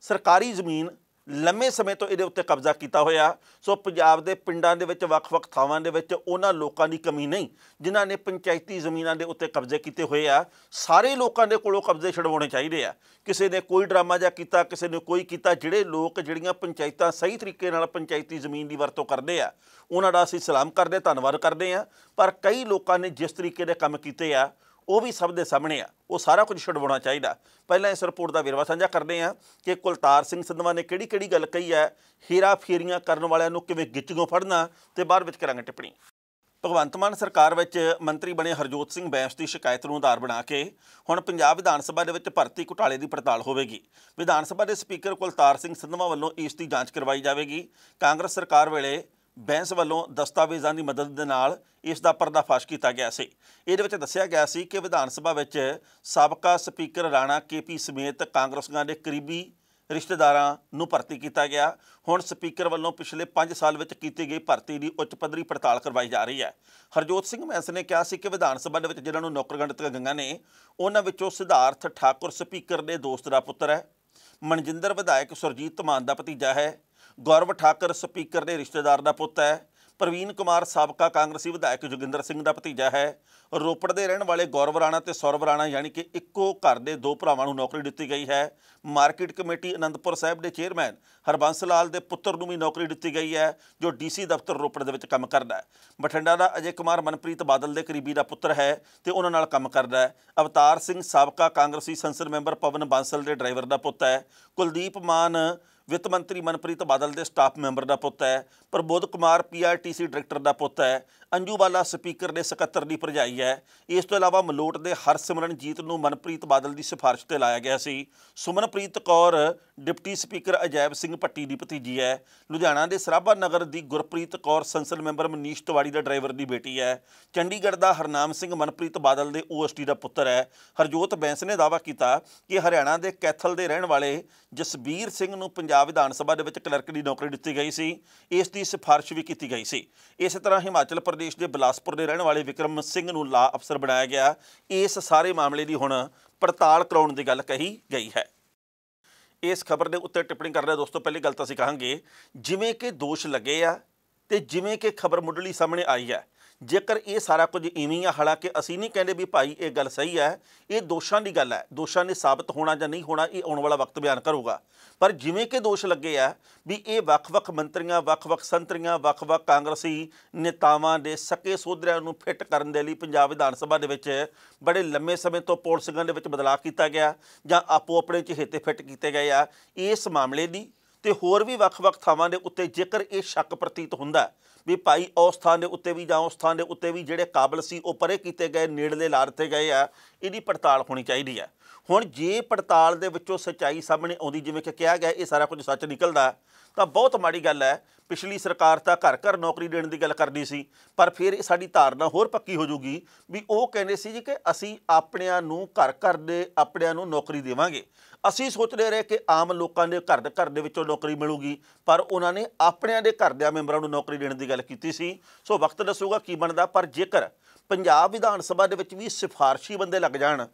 ਸਰਕਾਰੀ ਜ਼ਮੀਨ ਲੰਮੇ ਸਮੇਂ ਤੋਂ ਇਹਦੇ ਉੱਤੇ ਕਬਜ਼ਾ ਕੀਤਾ ਹੋਇਆ ਸੋ ਪੰਜਾਬ ਦੇ ਪਿੰਡਾਂ ਦੇ ਵਿੱਚ ਵੱਖ-ਵੱਖ ਥਾਵਾਂ ਦੇ ਵਿੱਚ ਉਹਨਾਂ ਲੋਕਾਂ ਦੀ ਕਮੀ ਨਹੀਂ ਜਿਨ੍ਹਾਂ ਨੇ ਪੰਚਾਇਤੀ ਜ਼ਮੀਨਾਂ ਦੇ ਉੱਤੇ ਕਬਜ਼ੇ ਕੀਤੇ ਹੋਏ ਆ ਸਾਰੇ ਲੋਕਾਂ ਦੇ ਕੋਲੋਂ ਕਬਜ਼ੇ ਛਡਵਾਉਣੇ ਚਾਹੀਦੇ ਆ ਕਿਸੇ ਨੇ ਕੋਈ ਡਰਾਮਾ ਜਾਂ ਕੀਤਾ ਕਿਸੇ ਨੇ ਕੋਈ ਕੀਤਾ ਜਿਹੜੇ ਲੋਕ ਜਿਹੜੀਆਂ ਪੰਚਾਇਤਾਂ ਸਹੀ ਤਰੀਕੇ ਨਾਲ ਪੰਚਾਇਤੀ ਜ਼ਮੀਨ ਦੀ ਵਰਤੋਂ ਕਰਦੇ ਆ ਉਹਨਾਂ ਦਾ ਅਸੀਂ ਸਲਾਮ ਕਰਦੇ ਧੰਨਵਾਦ ਕਰਦੇ ਆ ਪਰ ਕਈ ਲੋਕਾਂ ਨੇ ਜਿਸ ਤਰੀਕੇ ਦੇ ਕੰਮ ਕੀਤੇ ਆ ਉਹ ਵੀ ਸਭ ਦੇ ਸਾਹਮਣੇ ਆ ਉਹ ਸਾਰਾ ਕੁਝ ਛਡਵਾਉਣਾ ਚਾਹੀਦਾ ਪਹਿਲਾਂ ਇਸ ਰਿਪੋਰਟ ਦਾ ਵਿਰਵਾ ਸਾਂਝਾ ਕਰਦੇ ਆ ਕਿ ਕੁਲਤਾਰ ਸਿੰਘ ਸੰਧਵਾ ਨੇ ਕਿਹੜੀ ਕਿਹੜੀ ਗੱਲ ਕਹੀ ਹੈ ਹੀਰਾ ਫੇਰੀਆਂ ਕਰਨ ਵਾਲਿਆਂ ਨੂੰ ਕਿਵੇਂ ਗਿੱਚੋਂ ਫੜਨਾ ਤੇ ਬਾਅਦ ਵਿੱਚ ਕਰਾਂਗੇ ਟਿੱਪਣੀ ਭਗਵੰਤ ਮਾਨ ਸਰਕਾਰ ਵਿੱਚ ਮੰਤਰੀ ਬਣੇ ਹਰਜੋਤ ਸਿੰਘ ਬੈਂਸ ਦੀ ਸ਼ਿਕਾਇਤ ਨੂੰ ਆਧਾਰ ਬਣਾ ਕੇ ਹੁਣ ਪੰਜਾਬ ਵਿਧਾਨ ਸਭਾ ਦੇ ਵਿੱਚ ਭਰਤੀ ਘੁਟਾਲੇ ਦੀ ਪੜਤਾਲ ਹੋਵੇਗੀ ਵਿਧਾਨ ਸਭਾ ਦੇ ਸਪੀਕਰ ਕੁਲਤਾਰ ਸਿੰਘ ਸੰਧਵਾ ਵੱਲੋਂ ਇਸ ਦੀ ਜਾਂਚ ਕਰਵਾਈ ਜਾਵੇਗੀ ਕਾਂਗਰਸ ਸਰਕਾਰ ਵੇਲੇ ਬੈਂਸ ਵੱਲੋਂ ਦਸਤਾਵੇਜ਼ਾਂ ਦੀ ਮਦਦ ਦੇ ਨਾਲ ਇਸ ਦਾ ਪਰਦਾਫਾਸ਼ ਕੀਤਾ ਗਿਆ ਸੀ ਇਹਦੇ ਵਿੱਚ ਦੱਸਿਆ ਗਿਆ ਸੀ ਕਿ ਵਿਧਾਨ ਸਭਾ ਵਿੱਚ ਸਾਬਕਾ ਸਪੀਕਰ ਰਾਣਾ ਕੇਪੀ ਸਮੇਤ ਕਾਂਗਰਸੀਆਂ ਦੇ ਕਰੀਬੀ ਰਿਸ਼ਤੇਦਾਰਾਂ ਨੂੰ ਭਰਤੀ ਕੀਤਾ ਗਿਆ ਹੁਣ ਸਪੀਕਰ ਵੱਲੋਂ ਪਿਛਲੇ 5 ਸਾਲ ਵਿੱਚ ਕੀਤੀ ਗਈ ਭਰਤੀ ਦੀ ਉੱਚ ਪੱਧਰੀ ਪੜਤਾਲ ਕਰਵਾਈ ਜਾ ਰਹੀ ਹੈ ਹਰਜੋਤ ਸਿੰਘ ਮੈਂਸ ਨੇ ਕਿਹਾ ਸੀ ਕਿ ਵਿਧਾਨ ਸਭਾ ਦੇ ਵਿੱਚ ਜਿਨ੍ਹਾਂ ਨੂੰ ਨੌਕਰੀਆਂ ਦਿੱਤੀਆਂ ਗੰਗਾ ਨੇ ਉਹਨਾਂ ਵਿੱਚੋਂ ਸਿਧਾਰਥ ਠਾਕੁਰ ਸਪੀਕਰ ਦੇ ਦੋਸਤ ਦਾ ਪੁੱਤਰ ਹੈ ਮਨਜਿੰਦਰ ਵਿਧਾਇਕ ਸੁਰਜੀਤ ਧਮਾਨ ਦਾ ਭਤੀਜਾ ਹੈ ਗੌਰਵ ਠਾਕਰ ਸਪੀਕਰ ਦੇ ਰਿਸ਼ਤੇਦਾਰ ਦਾ ਪੁੱਤ ਹੈ ਪ੍ਰਵੀਨ ਕੁਮਾਰ ਸਾਬਕਾ ਕਾਂਗਰਸੀ ਵਿਧਾਇਕ ਜੋਗਿੰਦਰ ਸਿੰਘ ਦਾ ਭਤੀਜਾ ਹੈ ਰੋਪੜ ਦੇ ਰਹਿਣ ਵਾਲੇ ਗੌਰਵ ਰਾਣਾ ਤੇ ਸੌਰਵ ਰਾਣਾ ਯਾਨੀ ਕਿ ਇੱਕੋ ਘਰ ਦੇ ਦੋ ਭਰਾਵਾਂ ਨੂੰ ਨੌਕਰੀ ਦਿੱਤੀ ਗਈ ਹੈ ਮਾਰਕੀਟ ਕਮੇਟੀ ਅਨੰਦਪੁਰ ਸਾਹਿਬ ਦੇ ਚੇਅਰਮੈਨ ਹਰਬੰਸ ਲਾਲ ਦੇ ਪੁੱਤਰ ਨੂੰ ਵੀ ਨੌਕਰੀ ਦਿੱਤੀ ਗਈ ਹੈ ਜੋ ਡੀਸੀ ਦਫ਼ਤਰ ਰੋਪੜ ਦੇ ਵਿੱਚ ਕੰਮ ਕਰਦਾ ਹੈ ਬਠਿੰਡਾ ਦਾ ਅਜੇ ਕੁਮਾਰ ਮਨਪ੍ਰੀਤ ਬਾਦਲ ਦੇ ਕਰੀਬੀ ਦਾ ਪੁੱਤਰ ਹੈ ਤੇ ਉਹਨਾਂ ਨਾਲ ਕੰਮ ਕਰਦਾ ਹੈ ਅਵਤਾਰ ਸਿੰਘ ਸਾਬਕਾ ਕਾਂਗਰਸੀ ਸੰਸਦ ਮੈਂਬਰ ਪਵਨ ਬਾਂਸਲ ਦੇ ਡਰਾਈਵਰ ਦਾ ਪੁੱਤ ਹੈ ਕੁਲਦੀਪ ਮਾਨ ਵਿੱਤ ਮੰਤਰੀ ਮਨਪ੍ਰੀਤ ਬਾਦਲ ਦੇ ਸਟਾਫ ਮੈਂਬਰ ਦਾ ਪੁੱਤ ਹੈ ਪ੍ਰਬੋਧ ਕੁਮਾਰ ਪੀਆਰਟੀਸੀ ਡਾਇਰੈਕਟਰ ਦਾ ਪੁੱਤ ਹੈ ਅੰਜੂ ਬਾਲਾ ਸਪੀਕਰ ਦੇ ਸਕੱਤਰ ਦੀ ਭਰਜਾਈ ਹੈ ਇਸ ਤੋਂ ਇਲਾਵਾ ਮਲੋਟ ਦੇ ਹਰਸਿਮਰਨਜੀਤ ਨੂੰ ਮਨਪ੍ਰੀਤ ਬਾਦਲ ਦੀ ਸਿਫਾਰਿਸ਼ ਤੇ ਲਾਇਆ ਗਿਆ ਸੀ ਸੁਮਨਪ੍ਰੀਤ ਕੌਰ ਡਿਪਟੀ ਸਪੀਕਰ ਅਜੈਬ ਸਿੰਘ ਪੱਟੀ ਦੀ ਭਤੀਜੀ ਹੈ ਲੁਧਿਆਣਾ ਦੇ ਸਰਾਭਾ ਨਗਰ ਦੀ ਗੁਰਪ੍ਰੀਤ ਕੌਰ ਸੰਸਦ ਮੈਂਬਰ ਮਨੀਸ਼ ਤਿਵਾੜੀ ਦਾ ਡਰਾਈਵਰ ਦੀ ਬੇਟੀ ਹੈ ਚੰਡੀਗੜ੍ਹ ਦਾ ਹਰਨਾਮ ਸਿੰਘ ਮਨਪ੍ਰੀਤ ਬਾਦਲ ਦੇ ਓਐਸਟੀ ਦਾ ਪੁੱਤਰ ਹੈ ਹਰਜੋਤ ਬੈਂਸ ਨੇ ਦਾਵਾ ਕੀਤਾ ਕਿ ਹਰਿਆਣਾ ਦੇ ਕੈਥਲ ਦੇ ਰਹਿਣ ਵਾਲੇ ਜਸਬੀਰ ਸਿੰਘ ਨੂੰ ਪੰਜਾਬ ਪੰਜਾਬ ਵਿਧਾਨ ਸਭਾ ਦੇ ਵਿੱਚ ਕਲਰਕ ਦੀ ਨੌਕਰੀ ਦਿੱਤੀ ਗਈ ਸੀ ਇਸ ਦੀ ਸਿਫਾਰਿਸ਼ ਵੀ ਕੀਤੀ ਗਈ ਸੀ ਇਸੇ ਤਰ੍ਹਾਂ ਹਿਮਾਚਲ ਪ੍ਰਦੇਸ਼ ਦੇ ਬਲਾਸਪੁਰ ਦੇ ਰਹਿਣ ਵਾਲੇ ਵਿਕਰਮ ਸਿੰਘ ਨੂੰ ਲਾ ਅਫਸਰ ਬਣਾਇਆ ਗਿਆ ਇਸ ਸਾਰੇ ਮਾਮਲੇ ਦੀ ਹੁਣ ਪੜਤਾਲ ਕਰਾਉਣ ਦੀ ਗੱਲ ਕਹੀ ਗਈ ਹੈ ਇਸ ਖਬਰ ਦੇ ਉੱਤੇ ਟਿੱਪਣੀ ਕਰ ਰਿਹਾ ਦੋਸਤੋ ਪਹਿਲੀ ਗੱਲ ਤਾਂ ਅਸੀਂ ਕਹਾਂਗੇ ਜਿਵੇਂ ਕਿ ਦੋਸ਼ ਲੱਗੇ ਆ ਤੇ ਜਿਵੇਂ ਕਿ ਖਬਰ ਮੁੱਢਲੀ ਸਾਹਮਣੇ ਆਈ ਹੈ ਜੇਕਰ ਇਹ ਸਾਰਾ ਕੁਝ ਇਵੇਂ ਆ ਹਾਲਾਂਕਿ ਅਸੀਂ ਨਹੀਂ ਕਹਿੰਦੇ ਵੀ ਭਾਈ ਇਹ ਗੱਲ ਸਹੀ ਹੈ ਇਹ ਦੋਸ਼ਾਂ ਦੀ ਗੱਲ ਹੈ ਦੋਸ਼ਾਂ ਨੇ ਸਾਬਤ ਹੋਣਾ ਜਾਂ ਨਹੀਂ ਹੋਣਾ ਇਹ ਆਉਣ ਵਾਲਾ ਵਕਤ ਬਿਆਨ ਕਰੂਗਾ ਪਰ ਜਿਵੇਂ ਕਿ ਦੋਸ਼ ਲੱਗੇ ਆ ਵੀ ਇਹ ਵੱਖ-ਵੱਖ ਮੰਤਰੀਆਂ ਵੱਖ-ਵੱਖ ਸੰਤਰੀਆਂ ਵੱਖ-ਵੱਖ ਕਾਂਗਰਸੀ ਨੇਤਾਵਾਂ ਦੇ ਸਕੇ ਸੋਧਰਿਆਂ ਨੂੰ ਫਿੱਟ ਕਰਨ ਦੇ ਲਈ ਪੰਜਾਬ ਵਿਧਾਨ ਸਭਾ ਦੇ ਵਿੱਚ ਬੜੇ ਲੰਮੇ ਸਮੇਂ ਤੋਂ ਪੋਲਿਸੀਆਂ ਦੇ ਵਿੱਚ ਬਦਲਾਅ ਕੀਤਾ ਗਿਆ ਜਾਂ ਆਪੋ ਆਪਣੇ ਹਿੱਤੇ ਫਿੱਟ ਕੀਤੇ ਗਏ ਆ ਇਸ ਮਾਮਲੇ ਦੀ ਤੇ ਹੋਰ ਵੀ ਵੱਖ-ਵੱਖ ਥਾਵਾਂ ਦੇ ਉੱਤੇ ਜੇਕਰ ਇਹ ਸ਼ੱਕ ਪ੍ਰਤੀਤ ਹੁੰਦਾ ਵੀ ਭਾਈ ਉਸ ਥਾਂ ਦੇ ਉੱਤੇ ਵੀ ਜਾਂ ਉਸ ਥਾਂ ਦੇ ਉੱਤੇ ਵੀ ਜਿਹੜੇ ਕਾਬਲ ਸੀ ਉਹ ਪਰੇ ਕੀਤੇ ਗਏ ਨੇੜਲੇ ਲਾਰਤੇ ਗਏ ਆ ਇਹਦੀ ਪੜਤਾਲ ਹੋਣੀ ਚਾਹੀਦੀ ਆ ਹੁਣ ਜੇ ਪੜਤਾਲ ਦੇ ਵਿੱਚੋਂ ਸਚਾਈ ਸਾਹਮਣੇ ਆਉਂਦੀ ਜਿਵੇਂ ਕਿ ਕਿਹਾ ਗਿਆ ਇਹ ਸਾਰਾ ਕੁਝ ਸੱਚ ਨਿਕਲਦਾ ਤਾਂ ਬਹੁਤ ਮਾੜੀ ਗੱਲ ਹੈ ਪਿਛਲੀ ਸਰਕਾਰ ਤਾਂ ਘਰ ਘਰ ਨੌਕਰੀ ਦੇਣ ਦੀ ਗੱਲ ਕਰਦੀ ਸੀ ਪਰ ਫਿਰ ਸਾਡੀ ਧਾਰਨਾ ਹੋਰ ਪੱਕੀ ਹੋ ਜੂਗੀ ਵੀ ਉਹ ਕਹਿੰਦੇ ਸੀ ਜੀ ਕਿ ਅਸੀਂ ਆਪਣਿਆਂ ਨੂੰ ਘਰ ਘਰ ਦੇ ਆਪਣਿਆਂ ਨੂੰ ਨੌਕਰੀ ਦੇਵਾਂਗੇ ਅਸੀਂ ਸੋਚਦੇ ਰਹੇ ਕਿ ਆਮ ਲੋਕਾਂ ਦੇ ਘਰ ਦੇ ਘਰ ਦੇ ਵਿੱਚੋਂ ਨੌਕਰੀ ਮਿਲੂਗੀ ਪਰ ਉਹਨਾਂ ਨੇ ਆਪਣਿਆਂ ਦੇ ਘਰ ਦੇ ਮੈਂਬਰਾਂ ਨੂੰ ਨੌਕਰੀ ਦੇਣ ਦੀ ਗੱਲ ਕੀਤੀ ਸੀ ਸੋ ਵਕਤ ਦੱਸੂਗਾ ਕੀ ਬਣਦਾ ਪਰ ਜੇਕਰ ਪੰਜਾਬ ਵਿਧਾਨ ਸਭਾ ਦੇ ਵਿੱਚ ਵੀ ਸਿਫਾਰਸ਼ੀ ਬੰਦੇ ਲੱਗ ਜਾਣ